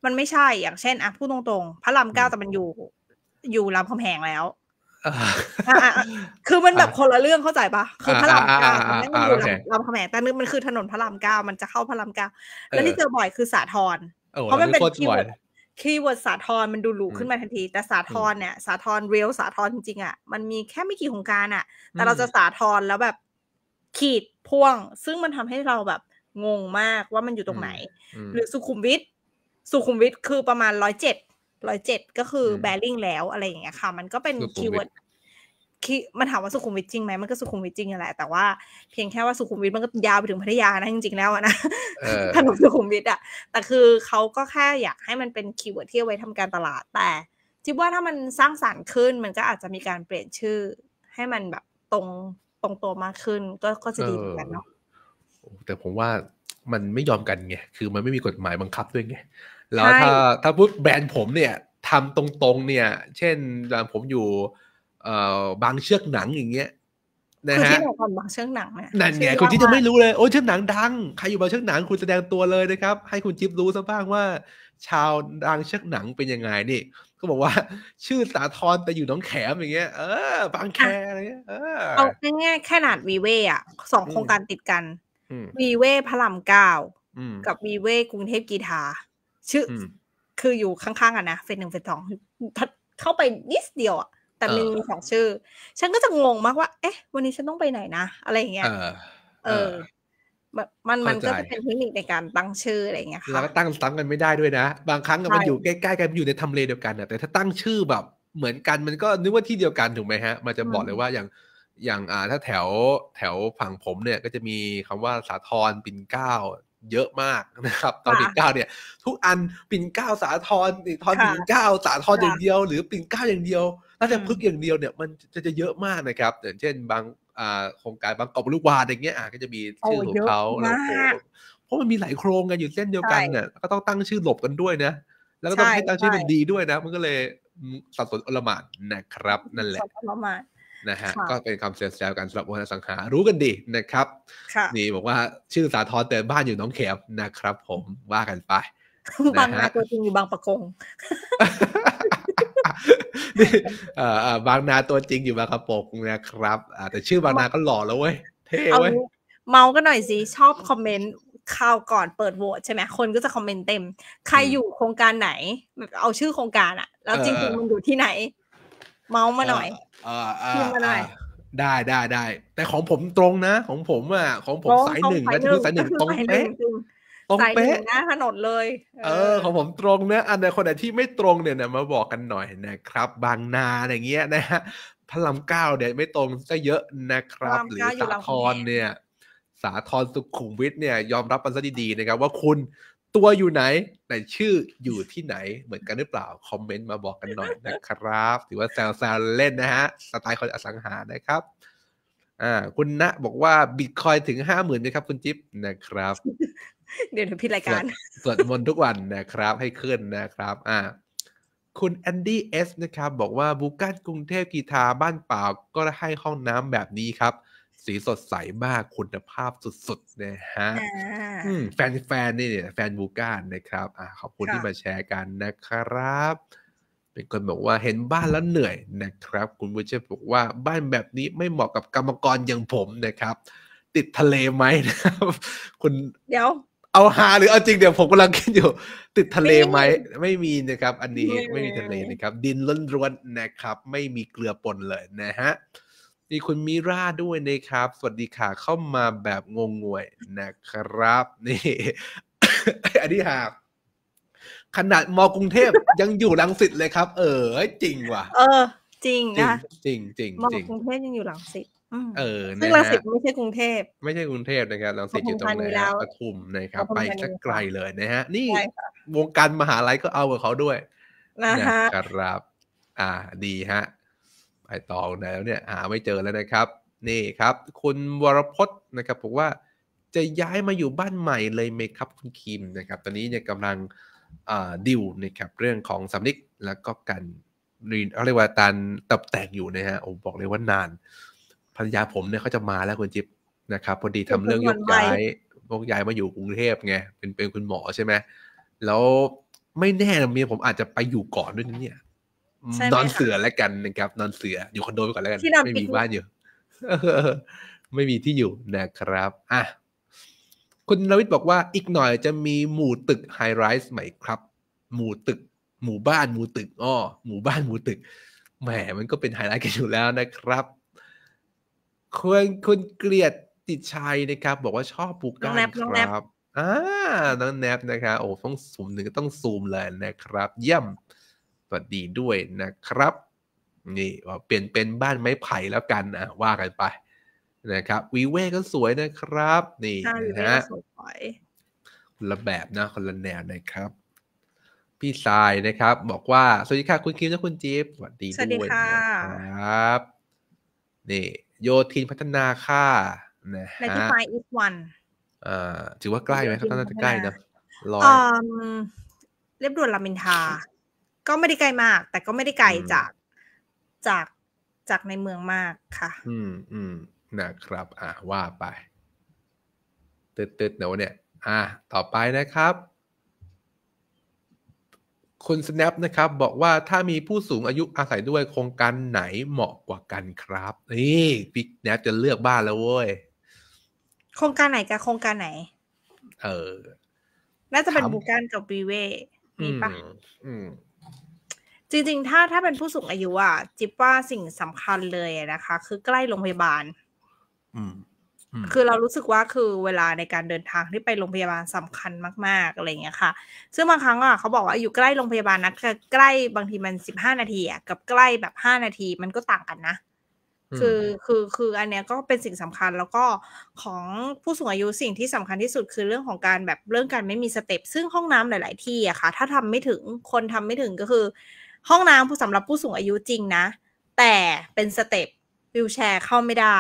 มันไม่ใช่อย่างเช่นอ่ะพูดตรง ๆพระรามเก้าแต่มันอยู่อยู่รามคำแหงแล้ว คือมันแบบคนละเรื่องเข้าใจปะคือพระรามเก้ามันอยู่รามคำแหงแต่นึกมันคือถนนพระรามเก้ามันจะเข้าพระรามเก้าแล้วที่เจอบ่อยคือสาทรเพราะมันเป็นคี่วคีย์เวิร์ดสาทรมันดูหรูขึ้นมาทันที แต่สาทรเนี่ยสาทรเรียลสาทรจริงๆอะ่ะมันมีแค่ไม่กี่โครงการอะ่ะแต่เราจะสาทรแล้วแบบขีดพ่วง ซึ่งมันทำให้เราแบบ งงมากว่ามันอยู่ตรงไหน หรือสุขุมวิทสุขุมวิทคือประมาณร้อยเจ็ดร้อยเจ็ดก็คือแบริ่งแล้วอะไรอย่างเงี้ยค่ะมันก็เป็นคีย์เวิร์ดคมันถามว่าสุขุมวิทจริงไหมมันก็สุขุมวิทจริงแหละแต่ว่าเพียงแค่ว่าสุขุมวิทมันก็ยาวไปถึงพัทยานะจริงๆแล้วนะถนนสุขุมวิทอ่ะแต่คือเขาก็แค่อยากให้มันเป็นคีย์เวิร์ดที่เอาไว้ทำการตลาด แต่ทิดว่าถ้ามันสร้างสารรค์ขึ้นมันก็อาจจะมีการเปลี่ยนชื่อ ให้มันแบบตรงตรงตัวมากขึ้น ก็ก็จะดีเหมือนกันเนาะแต่ผมว่ามันไม่ยอมกันไงคือมันไม่มีกฎหมายบังคับด้วยไงแล้วถ้าถ้าพูดแบรนด์ผมเนี่ยทำตรงๆ เนี่ย เช่นผมอยู่เอ่อบางเชือกหนังอย่างเงี้ยนะฮะคือที่บหนว่าบางเชือกหนังเนี่ยนั่นไงคุณจิ๊บจะไม่รู้เลย โอ้เชือกหนังดัง ใครอยู่บางเชือกหนังคุณแสดงตัวเลยนะครับ ให้คุณจิ๊บรู้ซะบ้างว่า ชาวดังเชือกหนังเป็นยังไงนี่ก็บอกว่าชื่อสาทรแต่อยู่น้องแขมอย่างเงี้ย เออ บางแคอะไรเงี้ย เออาง่ายๆขนาดวีเว่อะสองโครงการติดกันวีเว่พระรามเก้ากับวีเว่กรุงเทพกีทา ชื่อคืออยู่ข้างๆกันนะเฟสหนึ่งเฟสสองเข้าไปนิดเดียวอะแต่มีสองชื่อ ฉันก็จะงงมากว่า เอ๊ะ วันนี้ฉันต้องไปไหนนะ อะไรเงี้ย เออมัน มันก็จะเป็นเทคนิคในการตั้งชื่ออะไรเงี้ยค่ะแล้วก็ตั้งตั้งกันไม่ได้ด้วยนะ บางครั้งมันอยู่ใกล้ๆกันอยู่ในทำเลเดียวกันแต่ถ้าตั้งชื่อแบบ เหมือนกันมันก็นึกว่าที่เดียวกันถูกไหมฮะ มันจะบอกเลยว่าอย่างอย่างอ่าถ้าแถวแถวฝั่งผมเนี่ย ก็จะมีคำว่าสาทรปิ่นเก้าเยอะมากนะครับตอนปิ่นเก้าเนี่ยทุกอันปิ่นเก้าสาทรปิ่นทอนปิ่นเก้าสาทรอย่างเดียว หรือปิ่นเก้าอย่างเดียวน่าจะพึกอย่างเดียวเนี่ยมันจะจะเยอะมากนะครับอย่างเช่น บางโครงการบางกอบลูกวานอย่างเงี้ยก็จะมีชื่อของเขาเพราะมันมีหลายโครงกันอยู่เส้นเดียวกันเนี่ยก็ต้องตั้งชื่อหลบกันด้วยนะแล้วก็ต้องให้ตั้งชื่อเป็นดีด้วยนะมันก็เลยสับสนอลหม่านนะครับนั่นแหละสับสนอลหม่านนะฮะก็เป็นคำเสียแซวกันสำหรับวงสังหารู้กันดีนะครับนี่บอกว่าชื่อสาทรแต่บ้านอยู่น้องเขมนะครับ ผมว่ากันไปบางนาตัวจริงอยู่บางประกงนี่บางนาตัวจริงอยู่บางกระปกนะครับแต่ชื่อบางนาก็หล่อแล้วเว้ยเท่เว้ยเมาก็หน่อยสิชอบคอมเมนต์ข่าวก่อนเปิดโหวตใช่ไหมคนก็จะคอมเมนต์เต็มใครอยู่โครงการไหนเอาชื่อโครงการอะแล้วจริงๆมันอยู่ที่ไหนเมาส์มาหน่อย เออเออได้ได้ได้ แต่ของผมตรงนะ ของผมอ่ะ ของผมสายหนึ่งนะทือสายหนึ่งตรงเป๊ะตรงเป๊ะนะถนนเลย เออ ของผมตรงนะอันไหนคนไหนที่ไม่ตรงเนี่ยมาบอกกันหน่อยนะครับ บางนาอย่างเงี้ยนะฮะพระรามเก้าเนี่ยไม่ตรงก็เยอะนะครับ หรือสาทรเนี่ย สาทรสุขุมวิทเนี่ยยอมรับมันซะดีๆนะครับว่าคุณตัวอยู่ไหนในชื่ออยู่ที่ไหนเหมือนกันหรือเปล่าคอมเมนต์มาบอกกันหน่อยนะครับ ถือว่าแซวๆเล่นนะฮะ สไตล์คนอสังหานะครับ อ่า คุณณะบอกว่าบิตคอยถึงห้าหมื่นไหมครับ คุณจิ๊บนะครับ เดี๋ยวถึงพิรายการสวดมนต์ทุกวันนะครับ ให้ขึ้นนะครับ อ่าคุณแอนดี้เอสนะครับ บอกว่า บูการกรุงเทพกีทา บ้านเปล่าก็ให้ห้องน้ำแบบนี้ครับสีสดใสมากคุณภาพสุดๆนะฮะแฟนแฟนนี่เนี่ยแฟนบูการนะครับอขอบคุณที่มาแชร์กันนะครับ เป็นคนบอกว่าเห็นบ้านแล้วเหนื่อยนะครับ คุณบูเชบอกว่าบ้านแบบนี้ไม่เหมาะกับกรรมกรอย่างผมนะครับ ติดทะเลไหมนะครับคุณเดี๋ยวเอาหาหรือเอาจริงเดี๋ยวผมกำลังคิดอยู่ ติดทะเลไหม ไม่มีนะครับ อันนี้ไม่มีทะเลนะครับ ดินล้นรวนนะครับ ไม่มีเกลือปนเลยนะฮะมีคุณมิราด้วยนะครับ สวัสดีค่ะเข้ามาแบบงงงวยนะครับ นี่ อันนี้หาขนาดมอกรุงเทพ ยังอยู่ลังสิตเลยครับ เออจริงว่ะ เออ จริงนะจริงจริงมอกรุงเทพยังอยู่ลังสิตเออซึ่งลังสิตไม่ใช่กรุงเทพไม่ใช่กรุงเทพนะครับลังสิตอยู่ตรงไหนปทุมนะครับ ไปสักไกลเลยนะฮะ นี่วงการมหาลัยก็เอากับเขาด้วยนะครับ อ่า ดีฮะไอตองแล้วเนี่ยหาไม่เจอแล้วนะครับ นี่ครับคุณวรพจน์นะครับบอกว่าจะย้ายมาอยู่บ้านใหม่เลยไหมครับคุณคิมนะครับ ตอนนี้เนี่ยกำลังดิวนะครับเรื่องของสำนิก แล้วก็การรีนเรียกว่าการตบแต่งอยู่นะฮะผมบอกเลยว่านาน ภรรยาผมเนี่ยเขาจะมาแล้วคุณจิ๊บนะครับพอดีทำเรื่องยกย้ายยกย้ายมาอยู่กรุงเทพไงเป็นเป็นคุณหมอใช่ไหมแล้วไม่แน่เมียผมอาจจะไปอยู่ก่อนด้วยนี่เนี่ยนอนเสือแล้วกันนะครับ นอนเสืออยู่คอนโดไปก่อนแล้วกันไม่มีบ้านอยู่ไม่มีที่อยู่นะครับอ่ะคุณนวิทย์บอกว่าอีกหน่อยจะมีหมู่ตึกไฮไรส์ใหม่ครับ หมู่ตึก หมู่บ้านหมู่ตึกอ้อหมู่บ้านหมู่ตึกแหมมันก็เป็นไฮไลท์กันอยู่แล้วนะครับคุณคุณเกลียดติดชัยนะครับ บอกว่าชอบปลูกก้านครับอ่าน้องแนบนะครับโอ้ต้องซูมหนึ่งต้องซูมเลยนะครับ เยี่ยมสวัสดีด้วยนะครับ นี่เปลี่ยนเป็นบ้านไม้ไผ่แล้วกันนะว่ากันไปนะครับวีเว่ก็สวยนะครับ นี่นะฮะคนละแบบนะคนละแนวนะครับ พี่ทรายนะครับ บอกว่า สวัสดีค่ะ คุณคิมและคุณจิ๊บสวัสดีด้วยนะครับ นี่โยทินพัฒนาค่ะนะฮะไละทีไฟอีกวันอ่าถือว่าใกล้ไหมครับน่าจะใกล้นะร้อยเรียบด่วนลามินทาก็ไม่ได้ไกลมาก แต่ก็ไม่ได้ไกลจากจากจากในเมืองมากค่ะ อืมอืมนะครับ อ่าว่าไปตืดตืดเดี๋ยวเนี่ยอ่าต่อไปนะครับคุณ snap นะครับบอกว่าถ้ามีผู้สูงอายุอาศัยด้วยโครงการไหนเหมาะกว่ากันครับนี่พี่แนบจะเลือกบ้านแล้วเว้ยโครงการไหนกับโครงการไหน เออน่าจะเป็นบุการกับบีเวมีปะอืมจริงๆ ถ้าถ้าเป็นผู้สูงอายุอ่ะจิ๊บว่าสิ่งสำคัญเลยนะคะ คือใกล้โรงพยาบาลอืมคือเรารู้สึกว่าคือเวลาในการเดินทางที่ไปโรงพยาบาลสำคัญมาก ๆอะไรเงี้ยค่ะ ซึ่งบางครั้งอ่ะเขาบอกว่าอยู่ใกล้โรงพยาบาลนะใกล้บางทีมันสิบห้านาทีอ่ะกับใกล้แบบห้านาทีมันก็ต่างกันนะ คือคือคืออันเนี้ยก็เป็นสิ่งสำคัญ แล้วก็ของผู้สูงอายุสิ่งที่สำคัญที่สุดคือเรื่องของการแบบเรื่องการไม่มีสเต็ป ซึ่งห้องน้ำหลาย ๆ ที่อะค่ะ ถ้าทำไม่ถึงคนทำไม่ถึงก็คือห้องน้ำสำหรับผู้สูงอายุจริงนะ แต่เป็นสเต็ปวิวแชร์เข้าไม่ได้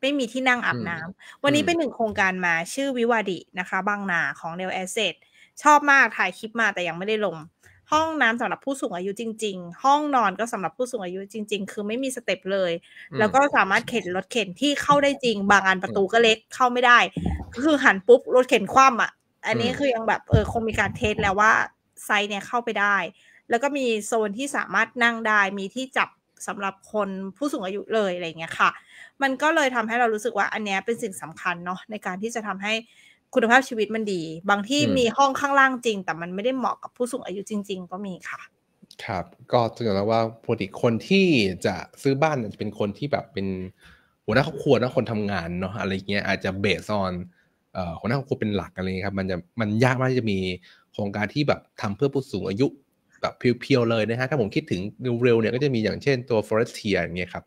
ไม่มีที่นั่งอาบน้ำวันนี้เป็นหนึ่งโครงการมาชื่อวิวาดินะคะ บางนาของเนลแอสเซทชอบมากถ่ายคลิปมาแต่ยังไม่ได้ลง ห้องน้ำสำหรับผู้สูงอายุจริง ๆ ห้องนอนก็สำหรับผู้สูงอายุจริง ๆ คือไม่มีสเต็ปเลย แล้วก็สามารถเข็นรถเข็นที่เข้าได้จริง บางอันประตูก็เล็กเข้าไม่ได้คือหันปุ๊บรถเข็นคว่ำอ่ะอันนี้คือยังแบบเออคงมีการเทสแล้วว่าไซส์เนี่ยเข้าไปได้แล้วก็มีโซนที่สามารถนั่งได้ มีที่จับสำหรับคนผู้สูงอายุเลยอะไรเงี้ยค่ะมันก็เลยทำให้เรารู้สึกว่าอันเนี้ยเป็นสิ่งสำคัญเนาะในการที่จะทำให้คุณภาพชีวิตมันดี บางที่มีห้องข้างล่างจริง แต่มันไม่ได้เหมาะกับผู้สูงอายุจริง ๆ ก็มีค่ะ ครับก็ถ็นแล้วว่าปกติคนที่จะซื้อบ้านจะเป็นคนที่แบบเป็นหัวหน้าครอบครัวนะคนทำงานเนาะอะไรเงี้ยอาจจะเบสออนหัวหน้าครอบครัวเป็นหลักอะไรเงี้ยครับมันจะมันยากมากที่จะมีโครงการที่แบบทำเพื่อผู้สูงอายุแบบเพียวๆเลยนะฮะถ้าผมคิดถึงเร็วๆเนี่ยก็จะมีอย่างเช่นตัว Forestier อย่างเงี้ยครับ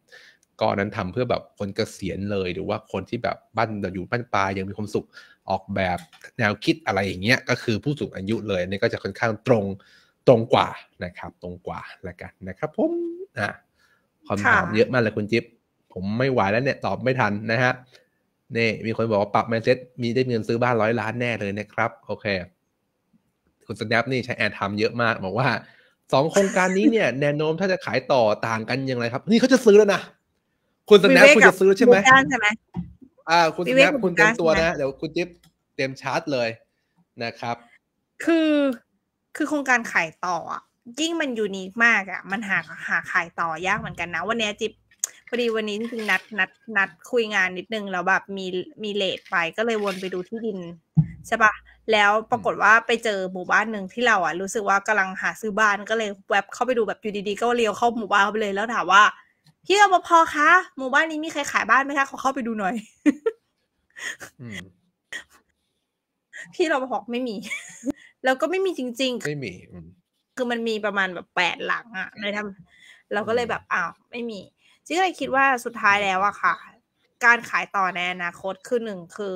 ก็นั้นทำเพื่อแบบคนเกษียณเลยหรือว่าคนที่แบบบ้านอยู่บ้านปลาย ยังมีความสุขออกแบบแนวคิดอะไรอย่างเงี้ยก็คือผู้สูงอายุเลยนี่ก็จะค่อนข้างตรงตรงกว่านะครับ ตรงกว่าละกันนะครับ ผมอ่ะคำถามเยอะมากเลยคุณจิ๊บผมไม่ไหวแล้วเนี่ยตอบไม่ทันนะฮะนี่มีคนบอกว่าปรับ mindset มีได้เงินซื้อบ้านร้อยล้านแน่เลยนะครับ โอเคคุณสแนปนี่ใช้ แอร์ทำเยอะมาก บอกว่า สองโครงการนี้เนี่ย แนนโนมถ้าจะขายต่อต่างกันยังไงครับ นี่เขาจะซื้อแล้วนะคุณสแนปคุณจะซื้อใช่ไหมใช่ไหมอ่า คุณสแนปคุณเตรียมตัวนะเดี๋ยวคุณจิ๊บเตรียมชาร์จเลยนะครับ คือคือโครงการขายต่อยิ่งมันยูนิคมากอ่ะมันหาหาขายต่อยากเหมือนกันนะวันนี้จิ๊บพอดีวันนี้จริงนัดนัดนัดคุยงานนิดนึงแล้วแบบมีมีเลทไปก็เลยวนไปดูที่ดินใช่ปะแล้วปรากฏว่าไปเจอหมู่บ้านหนึ่งที่เราอ่ะรู้สึกว่ากำลังหาซื้อบ้านก็เลยแวบเข้าไปดูแบบอยู่ดีๆก็เลี้ยวเข้าหมู่บ้านไปเลยแล้วถามว่าพี่รปภคะหมู่บ้านนี้มีใครขายบ้านไหมคะขอเข้าไปดูหน่อยพี่รปภไม่มี แล้วก็ไม่มีจริง ๆ ไม่มีคือมันมีประมาณแบบแปดหลังอ่ะเลยทำเราก็เลยแบบอ้าวไม่มีจิ๊กเลยคิดว่าสุดท้ายแล้วอะค่ะ การขายต่อในอนาคตคือหนึ่งคือ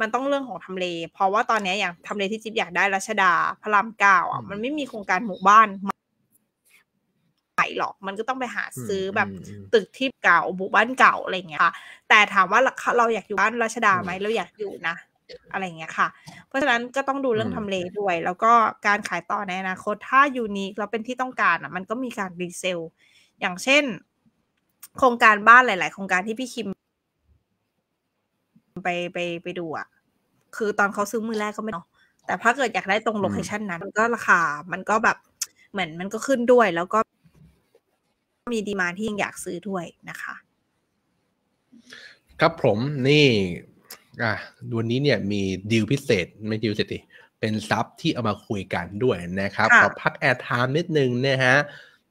มันต้องเรื่องของทำเล เพราะว่าตอนนี้อย่างทำเลที่จิ๊บอยากได้รัชดา พระรามเก้าอ่ะมันไม่มีโครงการหมู่บ้านใหม่หรอก มันก็ต้องไปหาซื้อแบบตึกที่เก่าหมู่บ้านเก่าอะไรเงี้ยค่ะ แต่ถามว่าเราอยากอยู่บ้านรัชดาไหมเราอยากอยู่นะอะไรเงี้ยค่ะ เพราะฉะนั้นก็ต้องดูเรื่องทำเลด้วย แล้วก็การขายต่อในอนาคตถ้ายูนิคเราเป็นที่ต้องการอ่ะ มันก็มีการรีเซล อย่างเช่น โครงการบ้านหลาย ๆ โครงการที่พี่คิมไปไปไปดูอะคือตอนเขาซื้อมือแรกก็ไม่เนาะ แต่ถ้าเกิดอยากได้ตรงโลเคชันนั้นมันก็ราคา มันก็แบบ เหมือนมันก็ขึ้นด้วย แล้วก็มีดีมาที่ยังอยากซื้อด้วยนะคะ ครับผม นี่ อ่ะวันนี้เนี่ยมีดีลพิเศษ ไม่ดีลเศษดิ เป็นซับที่เอามาคุยกันด้วยนะครับ ขอพักแอร์ไทม์นิดนึงนะฮะ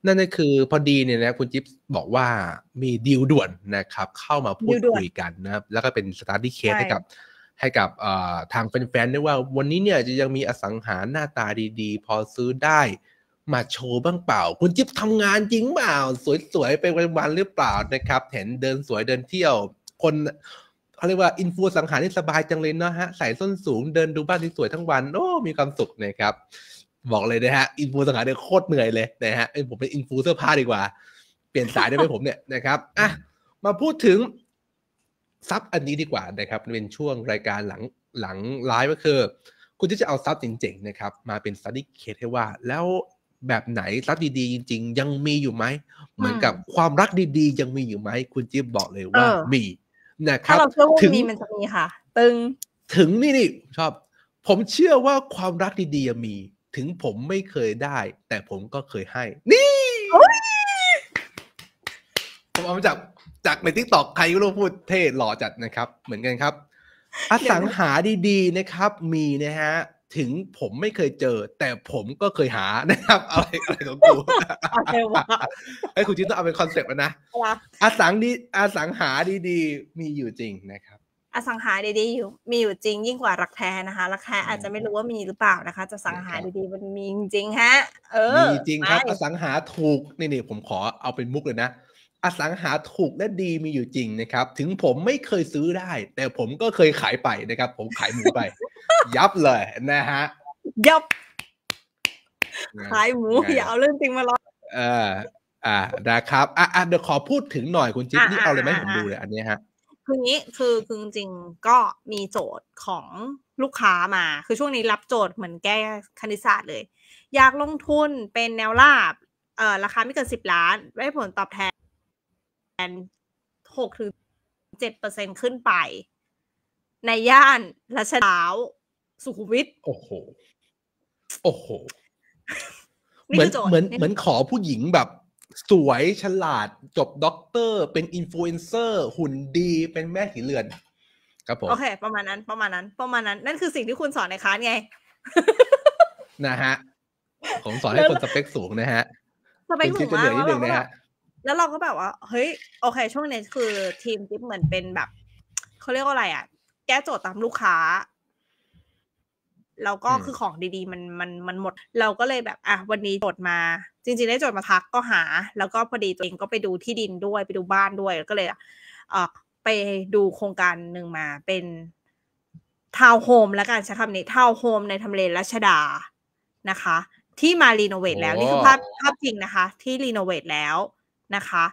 นั่นก็คือพอดีเนี่ยนะ คุณจิ๊บบอกว่ามีดีลด่วนนะครับ เข้ามาพูดคุยกันนะแล้วก็เป็นสตาร์ทที่เคสให้กับ ให้กับทางแฟนๆด้วยว่าวันนี้เนี่ยจะยังมีอสังหาหน้าตาดีๆ พอซื้อได้มาโชว์บ้างเปล่า คุณจิ๊บทำงานจริงเปล่าสวยๆไปวันๆหรือเปล่านะครับเห็นเดินสวยเดินเที่ยวคนเขาเรียกว่าอินฟูสังหารนี่สบายจังเลยนะฮะใส่ส้นสูงเดินดูบ้านที่สวยทั้งวันโอ้มีความสุขนะครับบอกเลยนะฮะอินฟูสังหารเนี่ยโคตรเหนื่อยเลยนะฮะผมเป็นอินฟูเสื้อผ้าดีกว่า เปลี่ยนสายได้ไหมผมเนี่ยนะครับอ่ะมาพูดถึงซับอันนี้ดีกว่านะครับเป็นช่วงรายการหลังหลังไลฟ์ก็คือคุณที่จะเอาซับจริงๆนะครับ มาเป็นสตัดี้เคสให้ว่า แล้วแบบไหนซับดีๆจริง ๆ ยังมีอยู่ไหม เหมือนกับความรักดีๆ ยังมีอยู่ไหม คุณจิ๊บบอกเลยว่ามีนะครับถ้าเราเชื่อว่ามี มันจะมีค่ะตึงถึงนี่นี่ชอบ ผมเชื่อว่าความรักดี ๆ ยังมีถึงผมไม่เคยได้ แต่ผมก็เคยให้ นี่ ผมเอามาจากจากในทิกตอกใครก็รู้พูดเท่หล่อจัดนะครับ เหมือนกันครับ อสังหาดีๆนะครับมีนะฮะ ถึงผมไม่เคยเจอแต่ผมก็เคยหานะครับ อะไรอะไรของกูไอ้คุณจิ๊นต้องเอาเป็นคอนเซปต์นะอสังดีอสังหาดีๆ มีอยู่จริงนะครับอสังหาดีๆอยู่มีอยู่จริง ยิ่งกว่ารักแท้นะคะรักแท้อาจจะไม่รู้ว่ามีหรือเปล่านะคะ จะสังหาดีๆมันมีจริงฮะ เออมีจริงครับอสังหาถูกนี่นี่ผมขอเอาเป็นมุกเลยนะอสังหาถูกและดีมีอยู่จริงนะครับ ถึงผมไม่เคยซื้อได้ แต่ผมก็เคยขายไปนะครับ ผมขายหมูไป ยับเลย นะฮะยับขายหมูอย่าเอาเรื่องจริงมาล้อเอออ่านะครับอ่ะเดี๋ยวขอพูดถึงหน่อยคุณจิ๊บนี่เอาเลยไหมผมดูเลยอันนี้ฮะือนี้คือคือจริงก็มีโจทย์ของลูกค้ามาคือช่วงนี้รับโจทย์เหมือนแก้คณิตศาสตร์เลยอยากลงทุนเป็นแนวราบ เอ่อราคาไม่เกินสิบล้านได้ผลตอบแทนหกถึงเจ็ดเปอร์เซ็นขึ้นไป ในย่านรัชดาสุขุมวิทโอ้โหโอ้โหเหมือนเหมือนเหมือนขอผู้หญิงแบบสวยฉลาดจบด็อกเตอร์ เป็นอินฟลูเอนเซอร์ หุ่นดีเป็นแม่หีเลือนครับผมโอเค ประมาณนั้นประมาณนั้น ประมาณนั้น นั่นคือสิ่งที่คุณสอนในคลาสไงนะฮะ ผมสอนให้คนสเปคสูงนะฮะ สเปคสูงมากแล้วเราก็แบบแล้วเราก็แบบว่าเฮ้ย โอเค ช่วงนี้คือทีมจิ๊บเหมือนเป็นแบบ เขาเรียกว่าอะไรอ่ะ แก้โจทย์ตามลูกค้าแล้วก็คือของดี ๆ มันมันมันหมดเราก็เลยแบบอ่ะวันนี้จดมาจริง ๆ ได้จดมาพักก็หา แล้วก็พอดีตัวเองก็ไปดูที่ดินด้วยไปดูบ้านด้วยก็เลยเออไปดูโครงการหนึ่งมาเป็นทาวน์โฮมแล้วกันใช้คำนี้ทาวน์โฮมในทำเลรัชดานะคะที่มารีโนเวทแล้วนี่คือภาพภาพจริงนะคะ ที่รีโนเวทแล้วนะคะ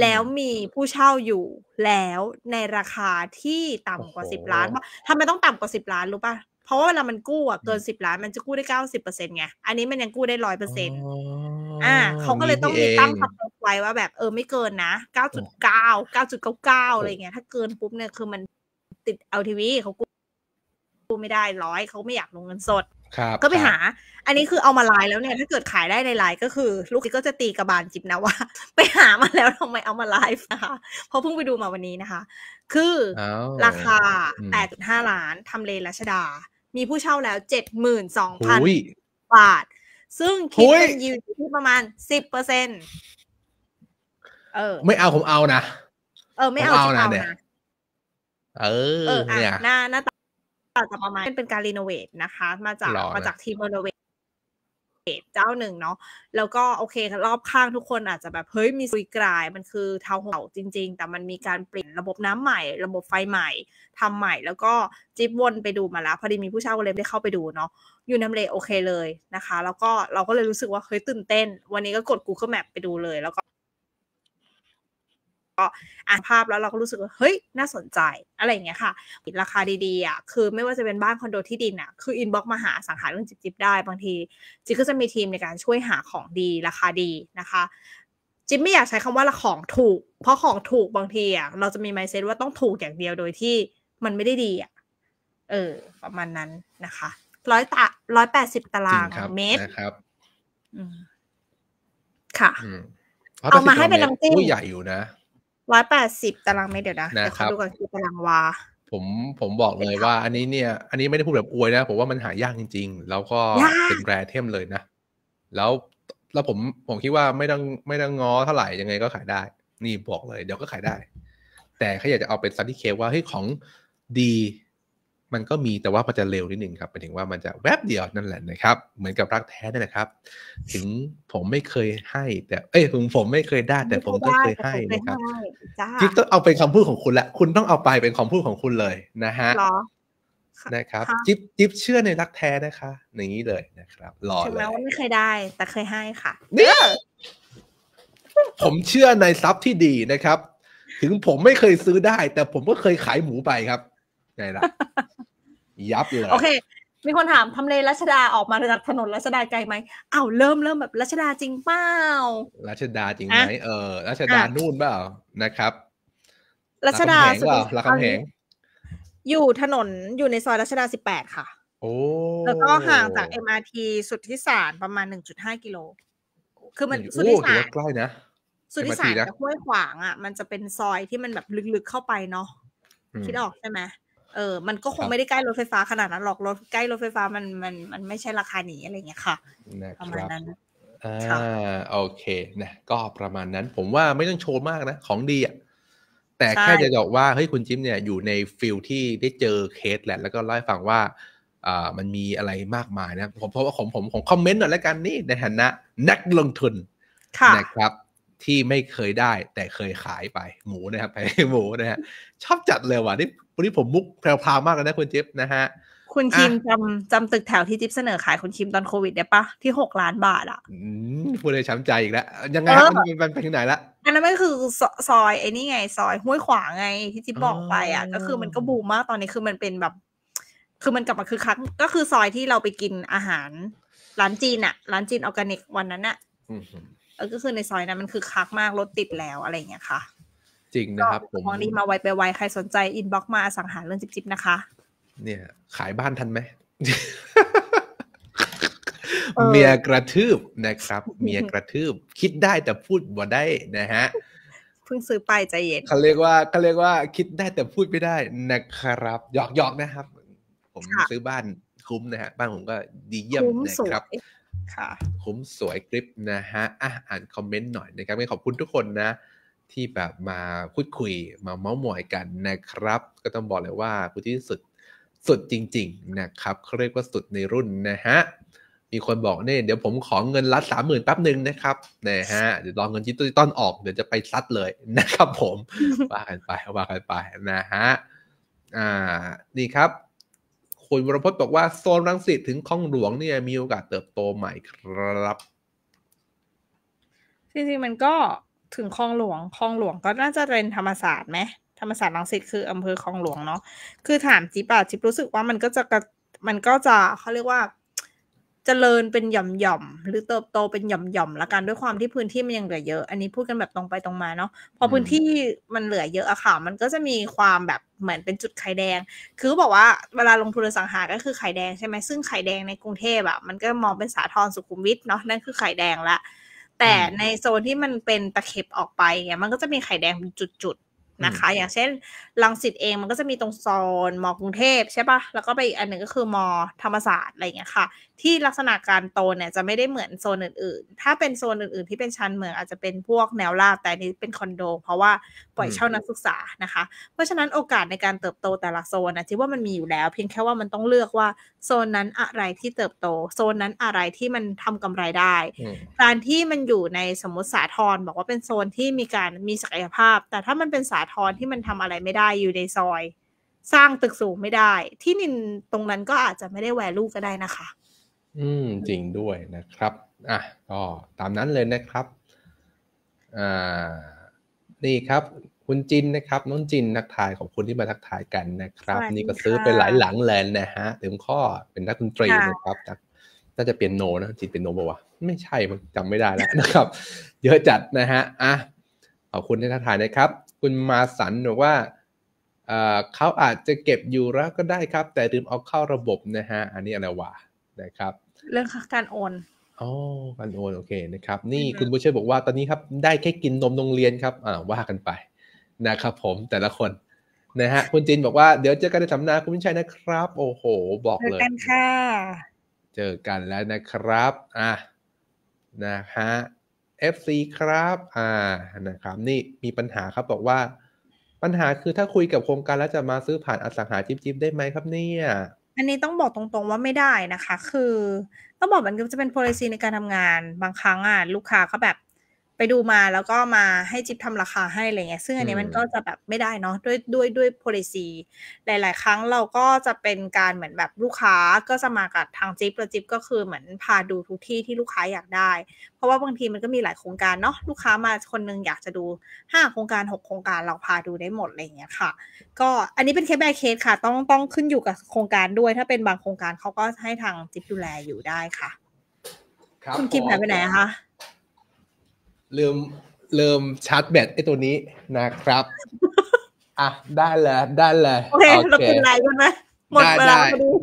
แล้วมีผู้เช่าอยู่แล้วในราคาที่ต่ำกว่าสิบล้านทำไมต้องต่ำกว่าสิบล้านรู้ป่ะเพราะว่าเวลามันกู้อ่ะเกินสิบล้านมันจะกู้ได้เก้าสิบเปอร์เซ็นต์ไง อันนี้มันยังกู้ได้ร้อยเปอร์เซ็นต์อ่าเขาก็เลยต้องมีตั้งคำนวณไว้ว่า แบบเออไม่เกินนะเก้าจุดเก้าเก้าจุดเก้าเก้าอะไรเงี้ยถ้าเกินปุ๊บเนี่ยคือมันติดเอลทีวีเขากู้กู้ไม่ได้ร้อยเขาไม่อยากลงเงินสดก็ไปหา อันนี้คือเอามาไลน์แล้วเนี่ยถ้าเกิดขายได้ในไลน์ก็คือ ลูกก็จะตีกระบาลจิบนะว่า ไปหามาแล้วทำไมเอามาไลฟ์นะคะเพราะเพิ่งไปดูมาวันนี้นะคะ คือ ราคา8.5ล้านทำเลรัชดามีผู้เช่าแล้วเจ็ดหมื่นสองพันบาท ซึ่งคิดเป็นยิวที่ประมาณสิบเปอร์เซ็นตเออ ไม่เอา ผมเอานะเออ ไม่เอาเอานะเนี่ยเออเนี่ยหน้าหน้าตาจะประมาณเป็นการรีโนเวทนะคะ มาจากมาจากทีมรีโนเวทเเจ้าหนึ่งเนาะ แล้วก็โอเครอบข้างทุกคนอาจจะแบบ เฮ้ยมีซุยกลายมันคือเทาเห่าจริงๆ แต่มันมีการเปลี่ยนระบบน้ำใหม่ระบบไฟใหม่ ทำใหม่ แล้วก็จิบวนไปดูมาแล้ว พอดีมีผู้เช่าเลยได้เข้าไปดูเนาะอยู่น้ำเลโอเคเลยนะคะ แล้วก็เราก็เลยรู้สึกว่าเฮ้ยตื่นเต้น วันนี้ก็กด Google Map ไปดูเลยแล้วก็ก็อ่านภาพแล้วเราก็รู้สึกว่า เฮ้ยน่าสนใจ อะไรอย่างเงี้ยค่ะราคาดีๆอ่ะ คือไม่ว่าจะเป็นบ้านคอนโดที่ดินอ่ะ คืออินบ็อกมาหาสังหาเรื่องจิบๆ ได้บางที จิบก็จะมีทีมในการช่วยหาของดี ราคาดีนะคะ จิ๊บไม่อยากใช้คำว่าละของถูก เพราะของถูกบางทีอ่ะเราจะมีไมเซ็ตว่าต้องถูกอย่างเดียวโดยที่ มันไม่ได้ดีอ่ะเออ ประมาณนั้นนะคะ ร้อยตะร้อยแปดสิบตารางเมตรนะครับค่ะเอามาให้เป็นน้ำจิ้ใหญ่อยู่นะร้อยแปดสิบตารางเมตรเดี๋ยวนะนะครับเขาดูก่อนคือตารางวาผมผมบอกเลยว่าอันนี้เนี่ย อันนี้ไม่ได้พูดแบบอวยนะ ผมว่ามันหายากจริง ๆ แล้วก็เป็นแรเทมเลยนะ แล้วแล้วผมผมคิดว่าไม่ต้องไม่ต้องง้อเท่าไหร่ ยังไงก็ขายได้ นี่บอกเลย เดี๋ยวก็ขายได้ แต่เขาอยากจะเอาเป็นซันทีเคว่าเฮ้ยของดีมันก็มีแต่ว่ามันจะเร็วนิดนึงครับหมายถึงว่ามันจะแวบเดียวนั่นแหละนะครับ เหมือนกับรักแท้นั่แหละครับ ถึงผมไม่เคยให้ แต่เอ้ยถึงผมไม่เคยได้แต่ผมก็เคยให้นะครับิ๊บต้องเอาเป็นคำพูดของคุณและคุณต้องเอาไปเป็นคำพูดของคุณเลยนะฮะนะครับจิ๊บจิ๊บเชื่อในรักแท้นะคะอย่างนี้เลยนะครับ หล่อเลยถึงแม้ว่าไม่เคยได้ แต่เคยให้ค่ะเนี่ยผมเชื่อในทรัพย์ที่ดีนะครับ ถึงผมไม่เคยซื้อได้ แต่ผมก็เคยขายหมูไปครับไงละ ยับเลยโอเค มีคนถามทำเลรัชดาออกมาจากถนนรัชดาไกลไหมเอ้าเริ่มเริ่มแบบรัชดาจริงเปล่ารัชดาจริงไหมเออรัชดานู่นเปล่านะครับ รัชดาสุดรามคำแหงอยู่ถนนอยู่ในซอยรัชดาสิบแปดค่ะ โอ้แล้วก็ห่างจากเอ็มอาร์ทีสุดที่สารประมาณหนึ่งจุดห้ากิโลคือมันสุดที่สารใกล้นะสุดที่สารจะห้วยขวางอ่ะมันจะเป็นซอยที่มันแบบลึกๆเข้าไปเนาะคิดออกใช่ไหมเออ มันก็คงไม่ได้ใกล้รถไฟฟ้าขนาดนั้นหรอกรถใกล้รถไฟฟ้ามันมันมันไม่ใช่ราคานี้อะไรเงี้ยค่ะประมาณนั้นอ่าโอเคนะก็ประมาณนั้น ผมว่าไม่ต้องโชว์มากนะ ของดีอ่ะ แต่แค่จะบอกว่า เฮ้ย คุณจิมเนี่ย อยู่ในฟิลที่ได้เจอเคสแหละ แล้วก็เล่าให้ฟังว่า อ่ามันมีอะไรมากมาย นะผมเพราะว่าผมผมของคอมเมนต์หน่อยแล้วกันนี่ในฐานะนักลงทุนนะครับที่ไม่เคยได้ แต่เคยขายไปหมูนะครับไปหมูนะฮะชอบจัดเลยว่ะนี่วันนี้ผมมุกแพรวามากเลยนะคุณจิ๊บนะฮะ คุณคิมจำจำตึกแถวที่จิ๊บเสนอขายคุณคิมตอนโควิดได้ปะที่หกล้านบาทอ่ะพูดเลยช้ำใจอีกแล้วยังไงมันไปถึงไหนละอันนั้นก็คือซอยไอ้นี่ไง ซอยห้วยขวางไงที่จิ๊บบอกไปอ่ะก็คือมันก็บูมมากตอนนี้คือมันเป็นแบบ คือมันกลับมาคือครั้งก็คือซอยที่เราไปกินอาหารร้านจีนอ่ะ ร้านจีนออร์แกนิกวันนั้นอ่ะก็คือในซอยนั้นมันคือคักมากรถติดแล้วอะไรอย่างเงี้ยค่ะ จริงนะครับผมมองนี้มาไวไปไวใครสนใจอินบ็อกมาอสังหาเรื่องจิบๆนะคะ เนี่ย ขายบ้านทันไหมเมียกระทืบนะครับ เมียกระทืบ คิดได้แต่พูดบ่ได้นะฮะเพิ่งซื้อไปใจเย็นเขาเรียกว่าเขาเรียกว่าคิดได้แต่พูดไม่ได้นะครับหยอกหยอกนะครับ ผมซื้อบ้านคุ้มนะฮะบ้านผมก็ดีเยี่ยมนะครับคุ้มสวยคลิปนะฮะ อ่ะอ่านคอมเมนต์หน่อยนะครับขอบคุณทุกคนนะ ที่แบบมาพูดคุยมาเมาส์มอยกันนะครับ ก็ต้องบอกเลยว่าคุณที่สุดสุดจริงๆนะครับเขาเรียกว่าสุดในรุ่นนะฮะมีคนบอกเนี่ยเดี๋ยวผมขอเงินรัดสามหมื่นแป๊บหนึ่งนะครับนะฮะเดี๋ยวรอเงินจิตต้นออกเดี๋ยวจะไปซัดเลยนะครับผมว่ากันไปว่ากันไปนะฮะอ่านี่ครับคุณวรพจน์บอกว่าโซนรังสิตถึงคลองหลวงเนี่ยมีโอกาสเติบโตใหม่ครับจริงๆมันก็ถึงคลองหลวงคลองหลวงก็น่าจะเป็นธรรมศาสตร์ไหมธรรมศาสตร์รังสิตคืออำเภอคลองหลวงเนาะคือถามจิ๊บอะจิ๊บรู้สึกว่ามันก็จะมันก็จะเขาเรียกว่าจริญเป็นหย่อมหย่อมหรือเติบโตเป็นหย่อมหย่อมละกันด้วยความที่พื้นที่มันยังเหลือเยอะอันนี้พูดกันแบบตรงไปตรงมาเนาะพอพื้นที่มันเหลือเยอะอะค่ะ มันก็จะมีความแบบเหมือนเป็นจุดไข่แดง คือบอกว่าเวลาลงทุนสังหาก็คือไข่แดงใช่ไหมซึ่งไข่แดงในกรุงเทพอะมันก็มองเป็นสาทรสุขุมวิทเนาะนั่นคือไข่แดงละแต่ในโซนที่มันเป็นตะเข็บออกไปเนี่ยมันก็จะมีไข่แดงเป็นจุดๆนะคะอย่างเช่น ลังสิตเองมันก็จะมีตรงโซนมอกรุงเทพใช่ปะแล้วก็ไปอันหนึ่งก็คือมอธรรมศาสตร์ อะไรอย่างเงี้ยค่ะ ที่ลักษณะการโต เนี่ย จะไม่ได้เหมือนโซนอื่นๆ ถ้าเป็นโซนอื่นๆที่เป็นชั้นเมืองอาจจะเป็นพวกแนวราบแต่นี้เป็นคอนโด เพราะว่าปล่อยเช่านักศึกษานะคะเพราะฉะนั้นโอกาสในการเติบโตแต่ละโซนนะที่ว่ามันมีอยู่แล้ว เพียงแค่ว่ามันต้องเลือกว่าโซนนั้นอะไรที่เติบโต โซนนั้นอะไรที่มันทำกำไรได้ การที่มันอยู่ในสมมติสาทรบอกว่าเป็นโซนที่มีการมีศักยภาพ แต่ถ้ามันเป็นสาทรที่มันทำอะไรไม่ได้อยู่ในซอย สร้างตึกสูงไม่ได้ ที่นินตรงนั้นก็อาจจะไม่ได้แวลูก็ได้นะคะ อืม จริงด้วยนะครับ อ่ะก็ตามนั้นเลยนะครับอ่านี่ครับ คุณจินนะครับ น้องจินนักทายของคุณที่มาทักทายกันนะครับ นี่ก็ซื้อไปหลายหลังแลนนะฮะ ถึงข้อเป็นนักดนตรีนะครับน่าจะเปลี่ยนโนนะจินเป็นโนบอกว่าไม่ใช่มำจำไม่ได้แล้วนะครับ เยอะจัดนะฮะอ่ะขอบคุณที่ทักทายนะครับคุณ มาสันบอกว่าเขาอาจจะเก็บอยู่แล้วก็ได้ครับ แต่ลืมเอาเข้าระบบนะฮะ อันนี้อะไรวะ นะครับ เรื่องการโอน อ๋อ การโอน โอเคนะครับ นี่คุณบุเชยบอกว่าตอนนี้ครับ ได้แค่กินนมโรงเรียนครับอ่าว่ากันไปนะครับผม แต่ละคนนะฮะ คุณจินบอกว่า เดี๋ยวเจอกันในสัมนาคุณวิชัยนะครับ โอ้โห บอกเลย เจอกันค่ะ เจอกันแล้วนะครับ อ่ะนะฮะ FC ครับ อ่า นะครับ นี่ มีปัญหาครับ บอกว่า ปัญหาคือถ้าคุยกับโครงการแล้วจะมาซื้อผ่านอสังหาจิบจิบได้ไหมครับเนี่ย อันนี้ต้องบอกตรงๆว่าไม่ได้นะคะ คือ ต้องบอกมันจะเป็น policy ในการทำงาน บางครั้งอ่ะ ลูกค้าเขาแบบไปดูมาแล้วก็มาให้จิ๊บทำราคาให้อะไรเงี้ย ซึ่งอันนี้มันก็จะแบบไม่ได้เนาะด้วยด้วยด้วย policy หลายๆครั้งเราก็จะเป็นการเหมือนแบบลูกค้าก็จะมากับทางจิ๊บแล้วจิ๊บก็คือเหมือนพาดูทุกที่ที่ลูกค้าอยากได้ เพราะว่าบางทีมันก็มีหลายโครงการเนาะลูกค้ามาคนนึงอยากจะดู5โครงการ6โครงการเราพาดูได้หมดอะไรเงี้ยค่ะ ก็อันนี้เป็นเคสแบเคสค่ะ ต้องต้องขึ้นอยู่กับโครงการด้วย ถ้าเป็นบางโครงการเขาก็ให้ทางจิ๊บดูแลอยู่ได้ค่ะคุณคิมหายไปไหนคะลืมลืมชาร์จแบตไอตัวนี้นะครับ อ่ะ ได้เลยได้เลยโอเคเราเป็นไรกันไหมหมดเวลา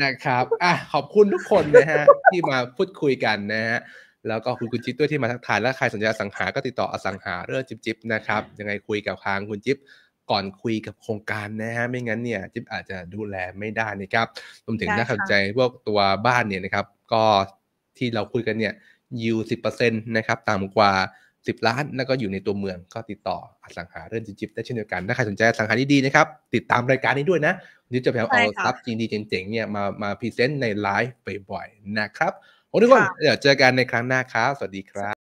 นะครับ อ่ะขอบคุณทุกคนนะฮะ ที่มาพูดคุยกันนะฮะแล้วก็คุณคุณจิ๊บด้วยที่มาทักทายและใครสนใจสังหาก็ติดต่ออสังหาเรื่องจิ๊บจิ๊บนะครับ ยังไงคุยกับทางคุณจิ๊บก่อนคุยกับโครงการนะฮะไม่งั้นเนี่ยจิ๊บอาจจะดูแลไม่ได้นะครับรวมถึงน่าสนใจพวกตัวบ้านเนี่ยนะครับ ก็ที่เราคุยกันเนี่ยยูสิบเปอร์เซ็นต์นะครับต่ำกว่า10 ล้าน แล้วก็อยู่ในตัวเมืองก็ติดต่ออสังหาเรื่องจิบได้เช่นเดียวกันถ้าใครสนใจอสังหาดีๆนะครับ ติดตามรายการนี้ด้วยนะวันนี้จะพยายามเอาทรัพย์จีนดีเจ๋งๆเนี่ยมามาพรีเซนต์ในไลฟ์บ่อยๆนะครับโอ้ทุกคนเดี๋ยวเจอกันในครั้งหน้าครับ สวัสดีครับ